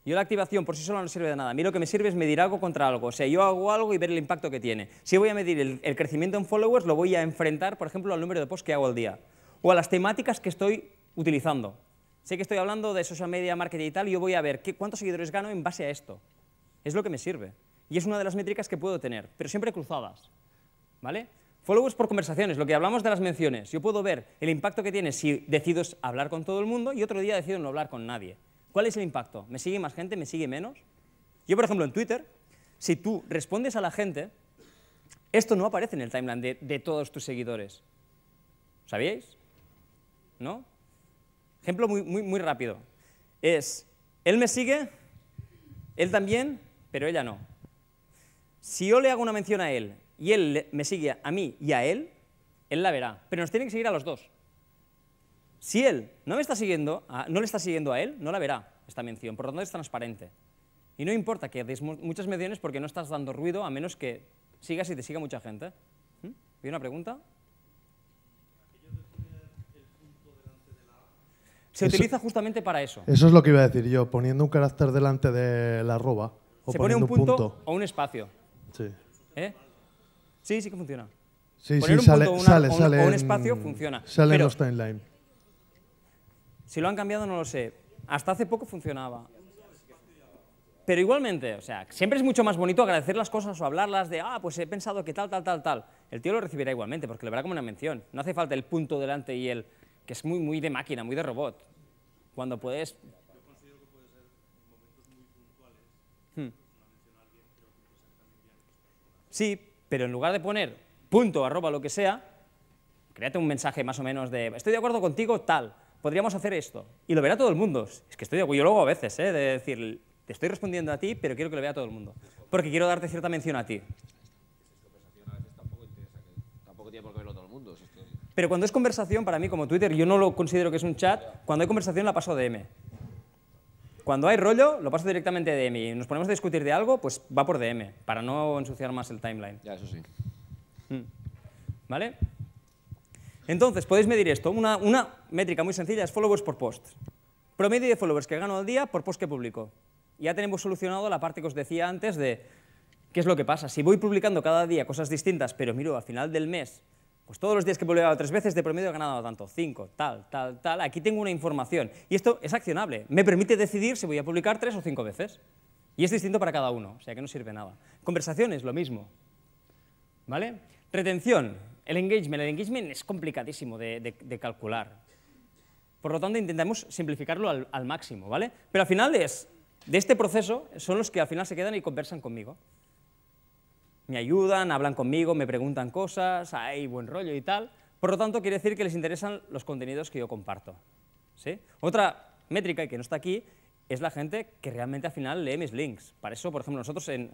Yo la activación por sí sola no sirve de nada. A mí lo que me sirve es medir algo contra algo. O sea, yo hago algo y ver el impacto que tiene. Si voy a medir el, crecimiento en followers, lo voy a enfrentar, por ejemplo, al número de posts que hago al día. O a las temáticas que estoy utilizando. Sé que estoy hablando de social media, marketing y tal, y yo voy a ver qué, cuántos seguidores gano en base a esto. Es lo que me sirve. Y es una de las métricas que puedo tener, pero siempre cruzadas. ¿Vale? Followers por conversaciones, lo que hablamos de las menciones. Yo puedo ver el impacto que tiene si decido hablar con todo el mundo y otro día decido no hablar con nadie. ¿Cuál es el impacto? ¿Me sigue más gente? ¿Me sigue menos? Yo, por ejemplo, en Twitter, si tú respondes a la gente, esto no aparece en el timeline de, todos tus seguidores. ¿Sabíais? ¿No? Ejemplo muy, muy, muy rápido. Es, él me sigue, él también, pero ella no. Si yo le hago una mención a él y él me sigue a mí y a él, él la verá. Pero nos tiene que seguir a los dos. Si él no me está siguiendo, no le está siguiendo a él, no la verá esta mención, por lo tanto es transparente. Y no importa que des muchas menciones porque no estás dando ruido a menos que sigas y te siga mucha gente. ¿Mm? ¿Hay una pregunta? Se utiliza justamente para eso. Eso es lo que iba a decir yo, poniendo un carácter delante de la arroba. O Se pone un punto, o un espacio. Sí. ¿Eh? Sí, sí que funciona. Sí, sí, sale, sale, un, sale un espacio funciona. Sale en los timeline. Si lo han cambiado no lo sé. Hasta hace poco funcionaba. Pero igualmente, o sea, siempre es mucho más bonito agradecer las cosas o hablarlas de, ah, pues he pensado que tal, tal, tal, tal. El tío lo recibirá igualmente porque le verá como una mención. No hace falta el punto delante y el, que es muy, muy de máquina, muy de robot. Cuando puedes... Yo considero que puede ser momentos muy puntuales, hmm. Sí, pero en lugar de poner punto, arroba, lo que sea, créate un mensaje más o menos de, estoy de acuerdo contigo, tal podríamos hacer esto. Y lo verá todo el mundo. Es que estoy de luego a veces, ¿eh? de decir, te estoy respondiendo a ti, pero quiero que lo vea todo el mundo. Porque quiero darte cierta mención a ti. Pero cuando es conversación, para mí, como Twitter, yo no lo considero que es un chat, cuando hay conversación la paso de DM. Cuando hay rollo, lo paso directamente de DM. Y nos ponemos a discutir de algo, pues va por DM, para no ensuciar más el timeline. Ya, eso sí. Mm. ¿Vale? Entonces, podéis medir esto. Una, métrica muy sencilla es followers por post. Promedio de followers que gano al día por post que publico. Ya tenemos solucionado la parte que os decía antes de ¿Qué es lo que pasa? Si voy publicando cada día cosas distintas, pero miro al final del mes, pues todos los días que he publicado tres veces de promedio he ganado tanto, cinco, tal, tal, tal, aquí tengo una información. Y esto es accionable, me permite decidir si voy a publicar tres o cinco veces. Y es distinto para cada uno, o sea que no sirve nada. Conversaciones, lo mismo. ¿Vale? Retención. El engagement, el engagement es complicadísimo de, calcular. Por lo tanto, intentamos simplificarlo al, máximo, ¿vale? Pero al final de este proceso son los que al final se quedan y conversan conmigo. Me ayudan, hablan conmigo, me preguntan cosas, hay buen rollo y tal. Por lo tanto, quiere decir que les interesan los contenidos que yo comparto. ¿sí? Otra métrica que no está aquí es la gente que realmente al final lee mis links. Para eso, por ejemplo, nosotros en,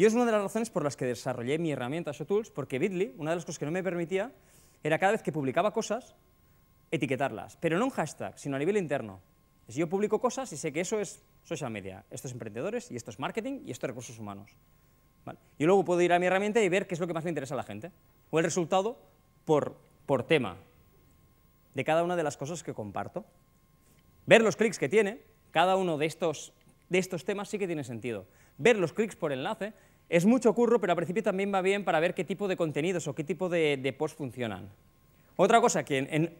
y es una de las razones por las que desarrollé mi herramienta tools porque Bitly, una de las cosas que no me permitía, era cada vez que publicaba cosas, etiquetarlas, pero no en hashtag, sino a nivel interno. Si yo publico cosas y sé que eso es social media, esto es emprendedores, y esto es marketing, y esto es recursos humanos. Yo luego puedo ir a mi herramienta y ver qué es lo que más le interesa a la gente, o el resultado por, por tema de cada una de las cosas que comparto. Ver los clics que tiene, cada uno de estos, de estos temas sí que tiene sentido. Ver los clics por enlace es mucho curro, pero al principio también va bien para ver qué tipo de contenidos o qué tipo de, posts funcionan. Otra cosa que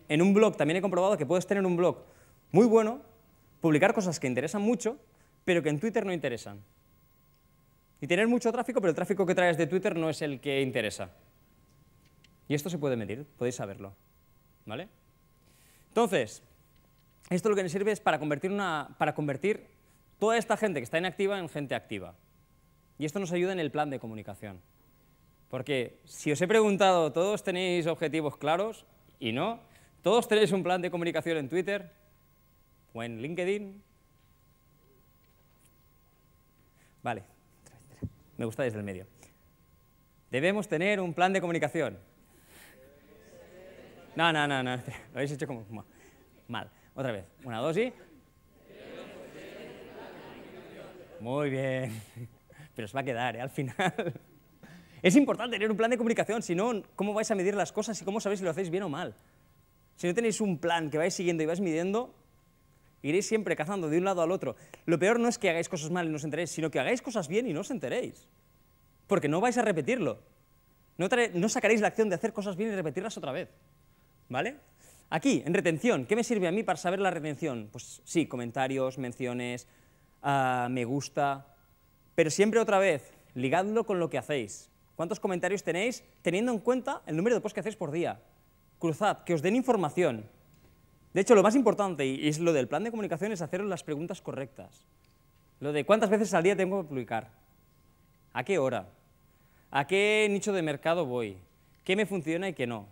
en, un blog también he comprobado que puedes tener un blog muy bueno, publicar cosas que interesan mucho, pero que en Twitter no interesan. Y tener mucho tráfico, pero el tráfico que traes de Twitter no es el que interesa. Y esto se puede medir, podéis saberlo. ¿Vale? Entonces, esto lo que nos sirve es para convertir toda esta gente que está inactiva en gente activa. Y esto nos ayuda en el plan de comunicación. Porque si os he preguntado, ¿todos tenéis objetivos claros? Y no. ¿Todos tenéis un plan de comunicación en Twitter? ¿O en LinkedIn? Vale, me gusta desde el medio. Debemos tener un plan de comunicación. No, no, no, no, lo habéis hecho como mal. Otra vez, una dosis. Muy bien pero os va a quedar ¿eh? al final. es importante tener un plan de comunicación, si no, ¿cómo vais a medir las cosas y cómo sabéis si lo hacéis bien o mal? Si no tenéis un plan que vais siguiendo y vais midiendo, iréis siempre cazando de un lado al otro. Lo peor no es que hagáis cosas mal y no os enteréis, sino que hagáis cosas bien y no os enteréis. Porque no vais a repetirlo. No, sacaréis la acción de hacer cosas bien y repetirlas otra vez. ¿Vale? Aquí, en retención, ¿qué me sirve a mí para saber la retención? Pues sí, comentarios, menciones, ah, me gusta, pero siempre otra vez, ligadlo con lo que hacéis. ¿Cuántos comentarios tenéis teniendo en cuenta el número de posts que hacéis por día? Cruzad, que os den información. De hecho, lo más importante, y es lo del plan de comunicación, es haceros las preguntas correctas. Lo de cuántas veces al día tengo que publicar, a qué hora, a qué nicho de mercado voy, qué me funciona y qué no.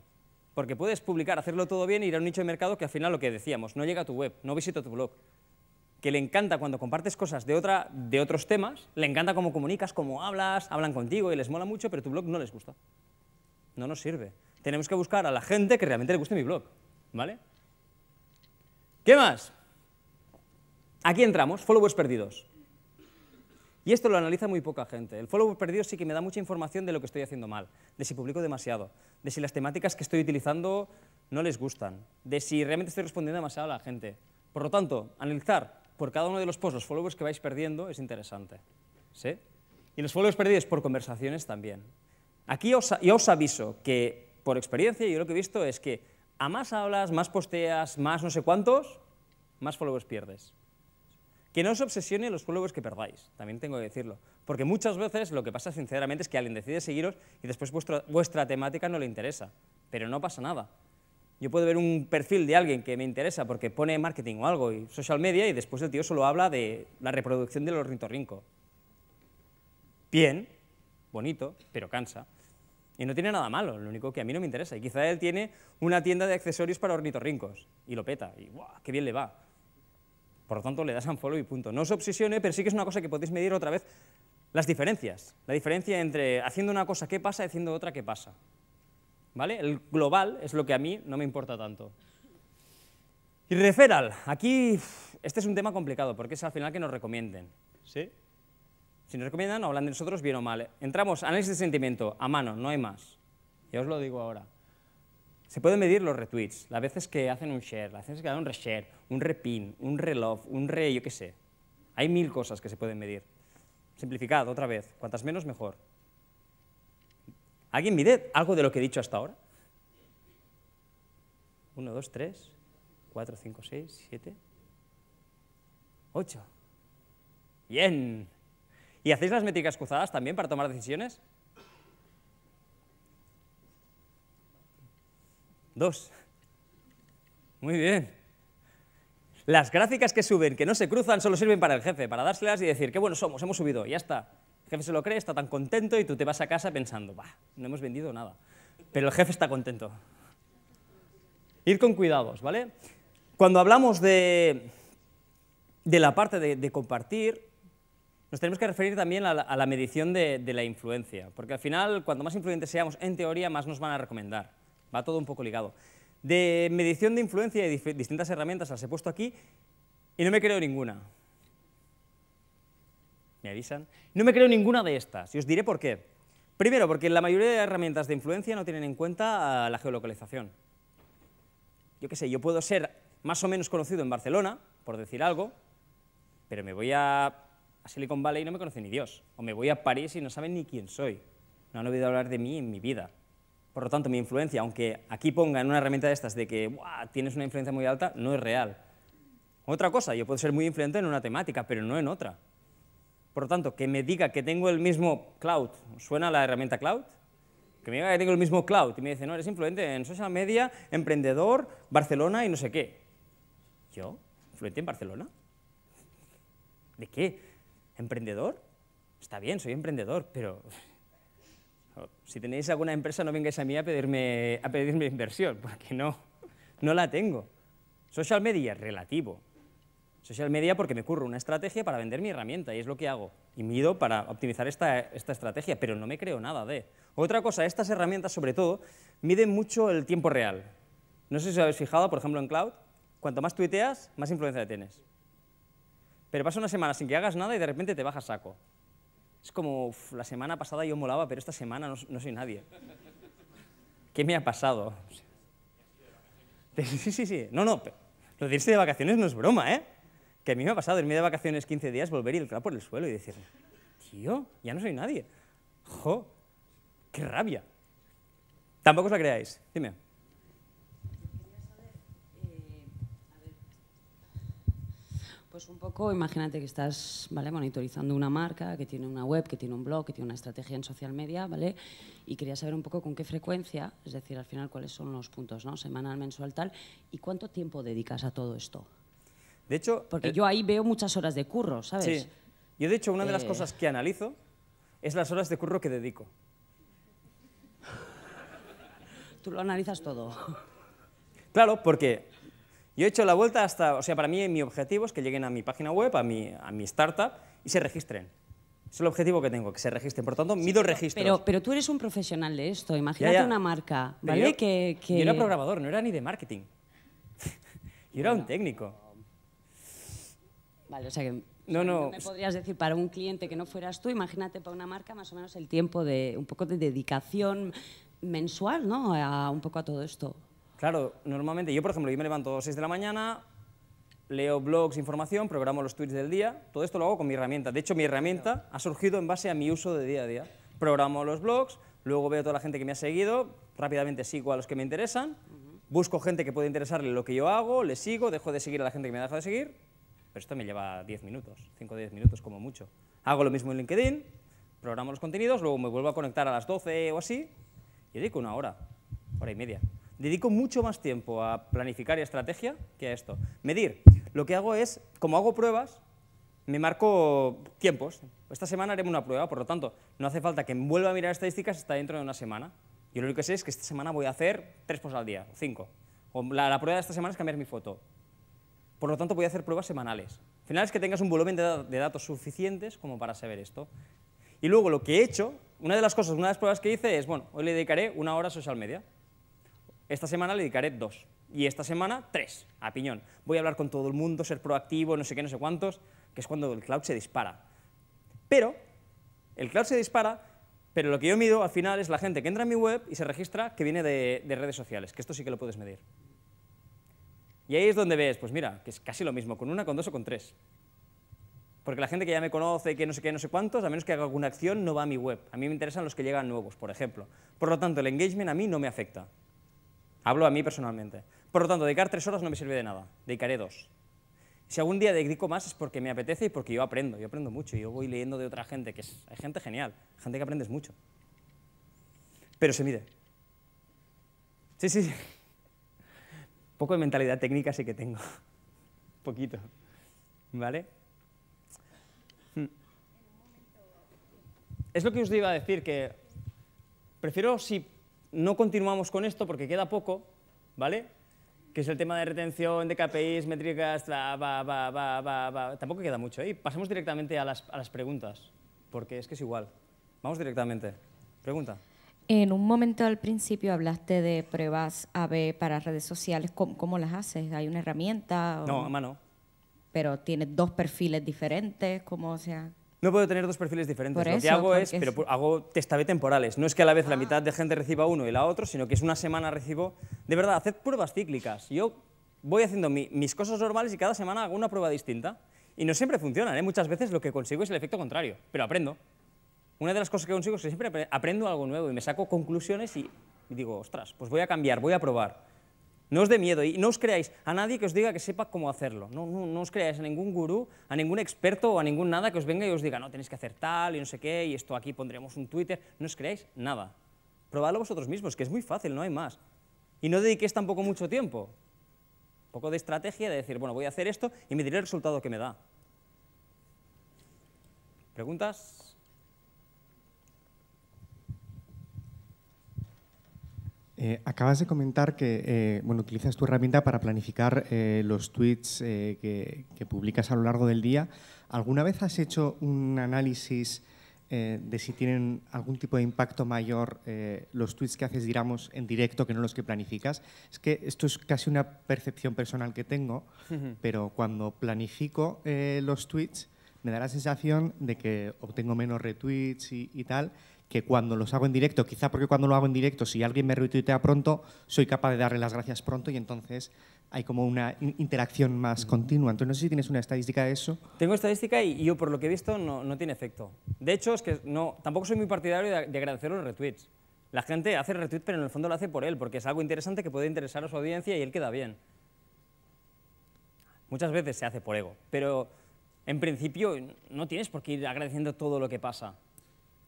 Porque puedes publicar, hacerlo todo bien, e ir a un nicho de mercado que al final lo que decíamos, no llega a tu web, no visita tu blog, que le encanta cuando compartes cosas de, otra, de otros temas, le encanta cómo comunicas, cómo hablas, hablan contigo y les mola mucho, pero tu blog no les gusta. No nos sirve. Tenemos que buscar a la gente que realmente le guste mi blog, ¿vale? ¿Qué más? Aquí entramos, followers perdidos. Y esto lo analiza muy poca gente. El follower perdido sí que me da mucha información de lo que estoy haciendo mal, de si publico demasiado, de si las temáticas que estoy utilizando no les gustan, de si realmente estoy respondiendo demasiado a la gente. Por lo tanto, analizar por cada uno de los posts, los followers que vais perdiendo es interesante. ¿sí? Y los followers perdidos por conversaciones también. Aquí os, yo os aviso que, por experiencia, yo lo que he visto es que a más hablas, más posteas, más no sé cuántos, más followers pierdes. Que no os obsesione los followers que perdáis, también tengo que decirlo. Porque muchas veces lo que pasa, sinceramente, es que alguien decide seguiros y después vuestra temática no le interesa. Pero no pasa nada. Yo puedo ver un perfil de alguien que me interesa porque pone marketing o algo y social media y después el tío solo habla de la reproducción del ornitorrinco. Bien, bonito, pero cansa. Y no tiene nada malo, lo único que a mí no me interesa. Y quizá él tiene una tienda de accesorios para ornitorrincos y lo peta. Y ¡guau! ¡Qué bien le va! Por lo tanto, le das un follow y punto. No os obsesione, pero sí que es una cosa que podéis medir otra vez las diferencias. La diferencia entre haciendo una cosa que pasa y haciendo otra que pasa. ¿vale? El global es lo que a mí no me importa tanto. Y referral, aquí este es un tema complicado porque es al final que nos recomienden, ¿sí? Si nos recomiendan, hablan de nosotros bien o mal. Entramos, análisis de sentimiento, a mano, no hay más. Ya os lo digo ahora. Se pueden medir los retweets, las veces que hacen un share, las veces que dan un reshare, un repin, un relove, un re, yo qué sé. Hay mil cosas que se pueden medir. Simplificado, otra vez, cuantas menos mejor. ¿Alguien mide algo de lo que he dicho hasta ahora? 1, 2, 3, 4, 5, seis, 7, 8. Bien. ¿Y hacéis las métricas cruzadas también para tomar decisiones? Dos. Muy bien. Las gráficas que suben, que no se cruzan, solo sirven para el jefe, para dárselas y decir, qué bueno somos, hemos subido, ya está. El jefe se lo cree, está tan contento y tú te vas a casa pensando, bah, no hemos vendido nada. Pero el jefe está contento. Ir con cuidados, ¿vale? Cuando hablamos de, de la parte de, compartir, nos tenemos que referir también a la, medición de, de, la influencia, porque al final, cuanto más influyentes seamos, en teoría, más nos van a recomendar. Va todo un poco ligado. De medición de influencia y distintas herramientas las he puesto aquí y no me creo ninguna me avisan. No me creo ninguna de estas y os diré por qué. Primero, porque la mayoría de herramientas de influencia no tienen en cuenta ah, la geolocalización. Yo qué sé, yo puedo ser más o menos conocido en Barcelona, por decir algo, pero me voy a, Silicon Valley y no me conoce ni Dios. O me voy a París y no saben ni quién soy. No han oído hablar de mí en mi vida. Por lo tanto, mi influencia, aunque aquí pongan una herramienta de estas de que tienes una influencia muy alta, no es real. Otra cosa, yo puedo ser muy influyente en una temática, pero no en otra. Por lo tanto, que me diga que tengo el mismo cloud, ¿suena la herramienta cloud? Que me diga que tengo el mismo cloud y me dice, no, eres influente en social media, emprendedor, Barcelona y no sé qué. ¿Yo? ¿Influente en Barcelona? ¿De qué? ¿Emprendedor? Está bien, soy emprendedor, pero si tenéis alguna empresa no vengáis a mí a pedirme, a pedirme inversión, porque no, no la tengo. Social media, relativo social media porque me curro una estrategia para vender mi herramienta y es lo que hago. Y mido para optimizar esta, esta estrategia, pero no me creo nada de. Otra cosa, estas herramientas sobre todo miden mucho el tiempo real. No sé si os habéis fijado, por ejemplo, en cloud, cuanto más tuiteas, más influencia tienes. Pero pasa una semana sin que hagas nada y de repente te bajas saco. Es como, la semana pasada yo molaba, pero esta semana no, no soy nadie. ¿Qué me ha pasado? Sí, sí, sí. No, no, lo de irse de vacaciones no es broma, ¿eh? Que a mí me ha pasado irme de vacaciones 15 días, volver y el por el suelo y decir, tío, ya no soy nadie. ¡Jo! ¡Qué rabia! Tampoco os la creáis. Dime. Pues un poco, imagínate que estás ¿vale? monitorizando una marca que tiene una web, que tiene un blog, que tiene una estrategia en social media, ¿vale? Y quería saber un poco con qué frecuencia, es decir, al final cuáles son los puntos, ¿no? Semanal, mensual, tal, y cuánto tiempo dedicas a todo esto, de hecho... Porque eh, yo ahí veo muchas horas de curro, ¿sabes? Sí. Yo, de hecho, una de las eh. cosas que analizo es las horas de curro que dedico. Tú lo analizas todo. Claro, porque yo he hecho la vuelta hasta... O sea, para mí mi objetivo es que lleguen a mi página web, a mi, a mi startup, y se registren. Es el objetivo que tengo, que se registren. Por tanto, mido registros. Pero, tú eres un profesional de esto. Imagínate una marca, ¿vale? Yo, que, era programador, no era ni de marketing. yo era un técnico. Vale, o sea que no, no. me podrías decir para un cliente que no fueras tú, imagínate para una marca más o menos el tiempo de un poco de dedicación mensual, ¿no? A, un poco a todo esto. Claro, normalmente yo, por ejemplo, yo me levanto a las 6 de la mañana, leo blogs, información, programo los tweets del día, todo esto lo hago con mi herramienta. De hecho, mi herramienta ha surgido en base a mi uso de día a día. Programo los blogs, luego veo a toda la gente que me ha seguido, rápidamente sigo a los que me interesan, busco gente que puede interesarle lo que yo hago, le sigo, dejo de seguir a la gente que me ha dejado de seguir, pero esto me lleva 10 minutos, 5 o 10 minutos como mucho. Hago lo mismo en LinkedIn, programo los contenidos, luego me vuelvo a conectar a las 12 o así, y dedico una hora, hora y media. Dedico mucho más tiempo a planificar y estrategia que a esto. Medir. Lo que hago es, como hago pruebas, me marco tiempos. Esta semana haremos una prueba, por lo tanto, no hace falta que vuelva a mirar estadísticas hasta dentro de una semana. Yo lo único que sé es que esta semana voy a hacer tres posts al día, cinco. O la, la prueba de esta semana es cambiar mi foto. Por lo tanto, voy a hacer pruebas semanales. Al final es que tengas un volumen de, datos suficientes como para saber esto. Y luego lo que he hecho, una de las cosas, una de las pruebas que hice es, bueno, hoy le dedicaré una hora a social media. Esta semana le dedicaré dos. Y esta semana, tres, a piñón. Voy a hablar con todo el mundo, ser proactivo, no sé qué, no sé cuántos, que es cuando el cloud se dispara. Pero, el cloud se dispara, pero lo que yo mido al final es la gente que entra en mi web y se registra que viene de redes sociales, que esto sí que lo puedes medir. Y ahí es donde ves, pues mira, que es casi lo mismo, con una, con dos o con tres. Porque la gente que ya me conoce, que no sé qué, no sé cuántos, a menos que haga alguna acción, no va a mi web. A mí me interesan los que llegan nuevos, por ejemplo. Por lo tanto, el engagement a mí no me afecta. Hablo a mí personalmente. Por lo tanto, dedicar tres horas no me sirve de nada. Dedicaré dos. Si algún día dedico más es porque me apetece y porque yo aprendo. Yo aprendo mucho. Yo voy leyendo de otra gente, que es hay gente genial. Gente que aprendes mucho. Pero se mide. Sí, sí, sí poco de mentalidad técnica sí que tengo, poquito, ¿vale? Hmm. Es lo que os iba a decir, que prefiero si no continuamos con esto porque queda poco, ¿vale? Que es el tema de retención, de KPIs, métricas, Tampoco queda mucho. Y ¿eh? pasamos directamente a las, a las preguntas, porque es que es igual. Vamos directamente. Pregunta. En un momento al principio hablaste de pruebas AB para redes sociales. ¿Cómo, las haces? ¿Hay una herramienta? No, a mano. Pero tienes dos perfiles diferentes, ¿cómo sea? No puedo tener dos perfiles diferentes. lo que hago es, pero hago test A-B temporales. No es que a la vez la ah. mitad de gente reciba uno y la otro, sino que es una semana recibo... De verdad, haced pruebas cíclicas. Yo voy haciendo mis cosas normales y cada semana hago una prueba distinta. Y no siempre funcionan, ¿eh? muchas veces lo que consigo es el efecto contrario, pero aprendo una de las cosas que consigo es que siempre aprendo algo nuevo y me saco conclusiones y digo, ostras, pues voy a cambiar, voy a probar. No os dé miedo y no os creáis a nadie que os diga que sepa cómo hacerlo. No, no os creáis a ningún gurú, a ningún experto o a ningún nada que os venga y os diga, no, tenéis que hacer tal y no sé qué, y esto aquí pondremos un Twitter. No os creáis nada. Probadlo vosotros mismos, que es muy fácil, no hay más. Y no dediquéis tampoco mucho tiempo. Un poco de estrategia de decir, bueno, voy a hacer esto y me diré el resultado que me da. ¿Preguntas? Eh, acabas de comentar que eh, bueno, utilizas tu herramienta para planificar eh, los tweets que, publicas a lo largo del día. ¿Alguna vez has hecho un análisis de si tienen algún tipo de impacto mayor los tweets que haces, digamos, en directo que no los que planificas? Es que esto es casi una percepción personal que tengo, pero cuando planifico los tweets me da la sensación de que obtengo menos retweets y tal que cuando los hago en directo, quizá porque cuando lo hago en directo, si alguien me retuitea pronto, soy capaz de darle las gracias pronto y entonces hay como una interacción más continua. Entonces, no sé si tienes una estadística de eso. Tengo estadística y yo, por lo que he visto, no, tiene efecto. De hecho, es que no, tampoco soy muy partidario de, agradecer los retweets. La gente hace retweet, pero en el fondo lo hace por él, porque es algo interesante que puede interesar a su audiencia y él queda bien. Muchas veces se hace por ego, pero en principio no tienes por qué ir agradeciendo todo lo que pasa.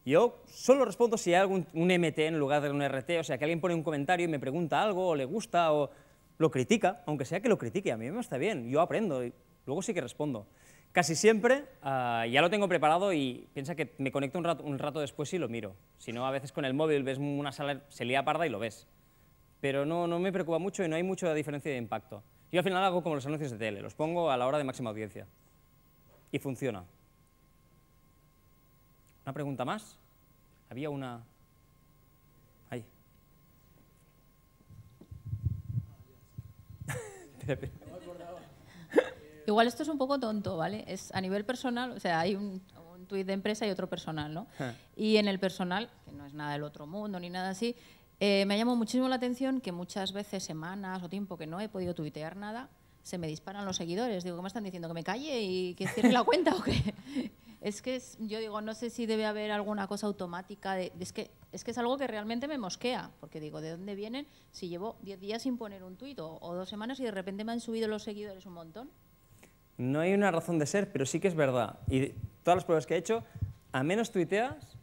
Yo solo respondo si hay un MT en lugar de un RT, o sea, que alguien pone un comentario y me pregunta algo, o le gusta, o lo critica, aunque sea que lo critique, a mí me está bien, yo aprendo y luego sí que respondo. Casi siempre ah, ya lo tengo preparado y piensa que me conecto un rato, después y lo miro. Si no, a veces con el móvil ves una sala, se lía parda y lo ves. Pero no, no me preocupa mucho y no hay mucha diferencia de impacto. Yo al final hago como los anuncios de tele, los pongo a la hora de máxima audiencia. Y funciona. ¿Una pregunta más? Había una... Ahí. Igual esto es un poco tonto, ¿vale? Es a nivel personal, o sea, hay un, tuit de empresa y otro personal, ¿no? y en el personal, que no es nada del otro mundo ni nada así, eh, me ha llamado muchísimo la atención que muchas veces, semanas o tiempo que no he podido tuitear nada, se me disparan los seguidores. Digo, ¿qué me están diciendo? ¿Que me calle y que cierre la cuenta o qué? Es que yo digo, no sé si debe haber alguna cosa automática. es, que, es que es algo que realmente me mosquea, porque digo, ¿de dónde vienen? Si llevo 10 días sin poner un tuit o, dos semanas y de repente me han subido los seguidores un montón. No hay una razón de ser, pero sí que es verdad. Y todas las pruebas que he hecho, a menos tuiteas,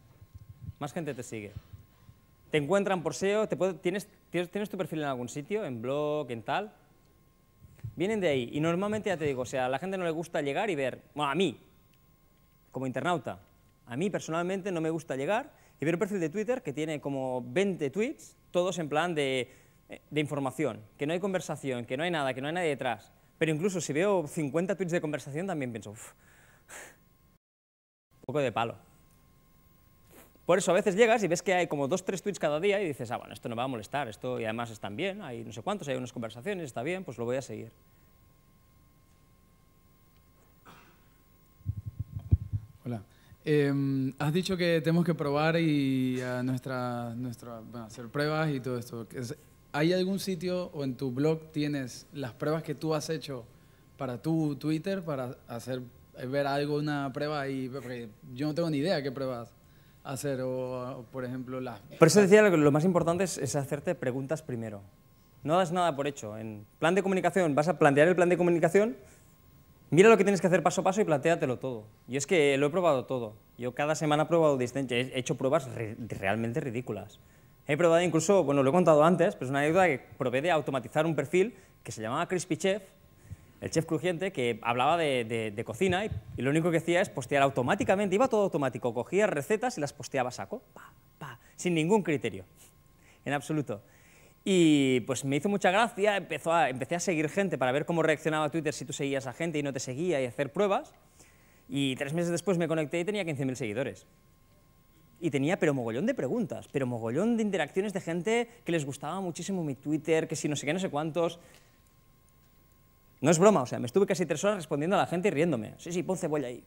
más gente te sigue. Te encuentran por SEO, te tienes, tienes, tu perfil en algún sitio, en blog, en tal, vienen de ahí. Y normalmente, ya te digo, o sea, a la gente no le gusta llegar y ver, bueno, a mí, como internauta. A mí personalmente no me gusta llegar y ver un perfil de Twitter que tiene como 20 tweets, todos en plan eh, de, información, que no hay conversación, que no hay nada, que no hay nadie detrás. Pero incluso si veo 50 tweets de conversación también pienso, un poco de palo. Por eso a veces llegas y ves que hay como dos, 3 tweets cada día y dices, ah, bueno, esto no va a molestar, esto y además están bien, hay no sé cuántos, hay unas conversaciones, está bien, pues lo voy a seguir. Hola. Em, has dicho que tenemos que probar y nuestra, hacer pruebas y todo esto. ¿Hay algún sitio o en tu blog tienes las pruebas que tú has hecho para tu Twitter para hacer eh, ver algo, una prueba y yo no tengo ni idea qué pruebas hacer o, por ejemplo las... Por eso decía lo, más importante es, es hacerte preguntas primero. No das nada por hecho. En plan de comunicación vas a plantear el plan de comunicación Mira lo que tienes que hacer paso a paso y plantéatelo todo. Y es que lo he probado todo. Yo cada semana he probado he hecho pruebas realmente ridículas. He probado incluso, bueno, lo he contado antes, pero es una ayuda que probé de automatizar un perfil que se llamaba Crispy Chef, el chef crujiente, que hablaba de, cocina y, lo único que hacía es postear automáticamente, iba todo automático, cogía recetas y las posteaba saco, pa, pa, sin ningún criterio, en absoluto. Y pues me hizo mucha gracia, empezó a, empecé a seguir gente para ver cómo reaccionaba Twitter si tú seguías a gente y no te seguía y hacer pruebas. Y tres meses después me conecté y tenía 15.000 seguidores. Y tenía pero mogollón de preguntas, pero mogollón de interacciones de gente que les gustaba muchísimo mi Twitter, que si no sé qué, no sé cuántos. No es broma, o sea, me estuve casi tres horas respondiendo a la gente y riéndome. Sí, sí, pon cebolla ahí.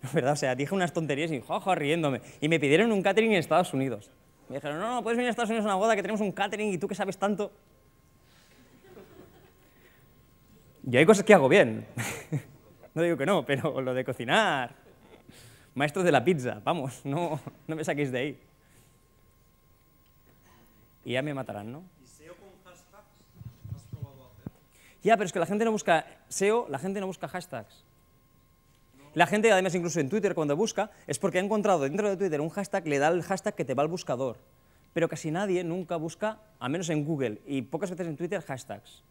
¿verdad? O sea, dije unas tonterías y jaja, riéndome. Y me pidieron un catering en Estados Unidos. Me dijeron, no, no, puedes venir a Estados Unidos a una boda que tenemos un catering y tú que sabes tanto. Y hay cosas que hago bien. no digo que no, pero lo de cocinar. Maestros de la pizza, vamos, no, no me saquéis de ahí. Y ya me matarán, ¿no? ¿Y SEO con hashtags? ¿Has probado Ya, pero es que la gente no busca SEO, la gente no busca hashtags. La gente, además, incluso en Twitter, cuando busca, es porque ha encontrado dentro de Twitter un hashtag, le da el hashtag que te va al buscador. Pero casi nadie nunca busca, a menos en Google y pocas veces en Twitter, hashtags.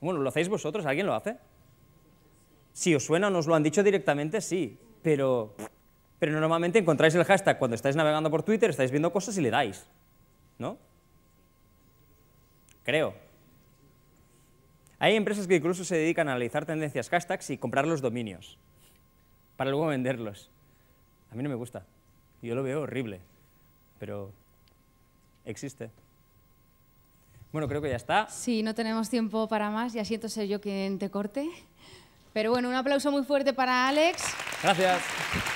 Bueno, ¿lo hacéis vosotros? ¿Alguien lo hace? Si os suena o nos lo han dicho directamente, sí. Pero, pero normalmente encontráis el hashtag cuando estáis navegando por Twitter, estáis viendo cosas y le dais. ¿No? Creo. Hay empresas que incluso se dedican a analizar tendencias hashtags y comprar los dominios para luego venderlos. A mí no me gusta. Yo lo veo horrible, pero existe. Bueno, creo que ya está. Sí, no tenemos tiempo para más. Ya siento ser yo quien te corte. Pero bueno, un aplauso muy fuerte para Alex. Gracias.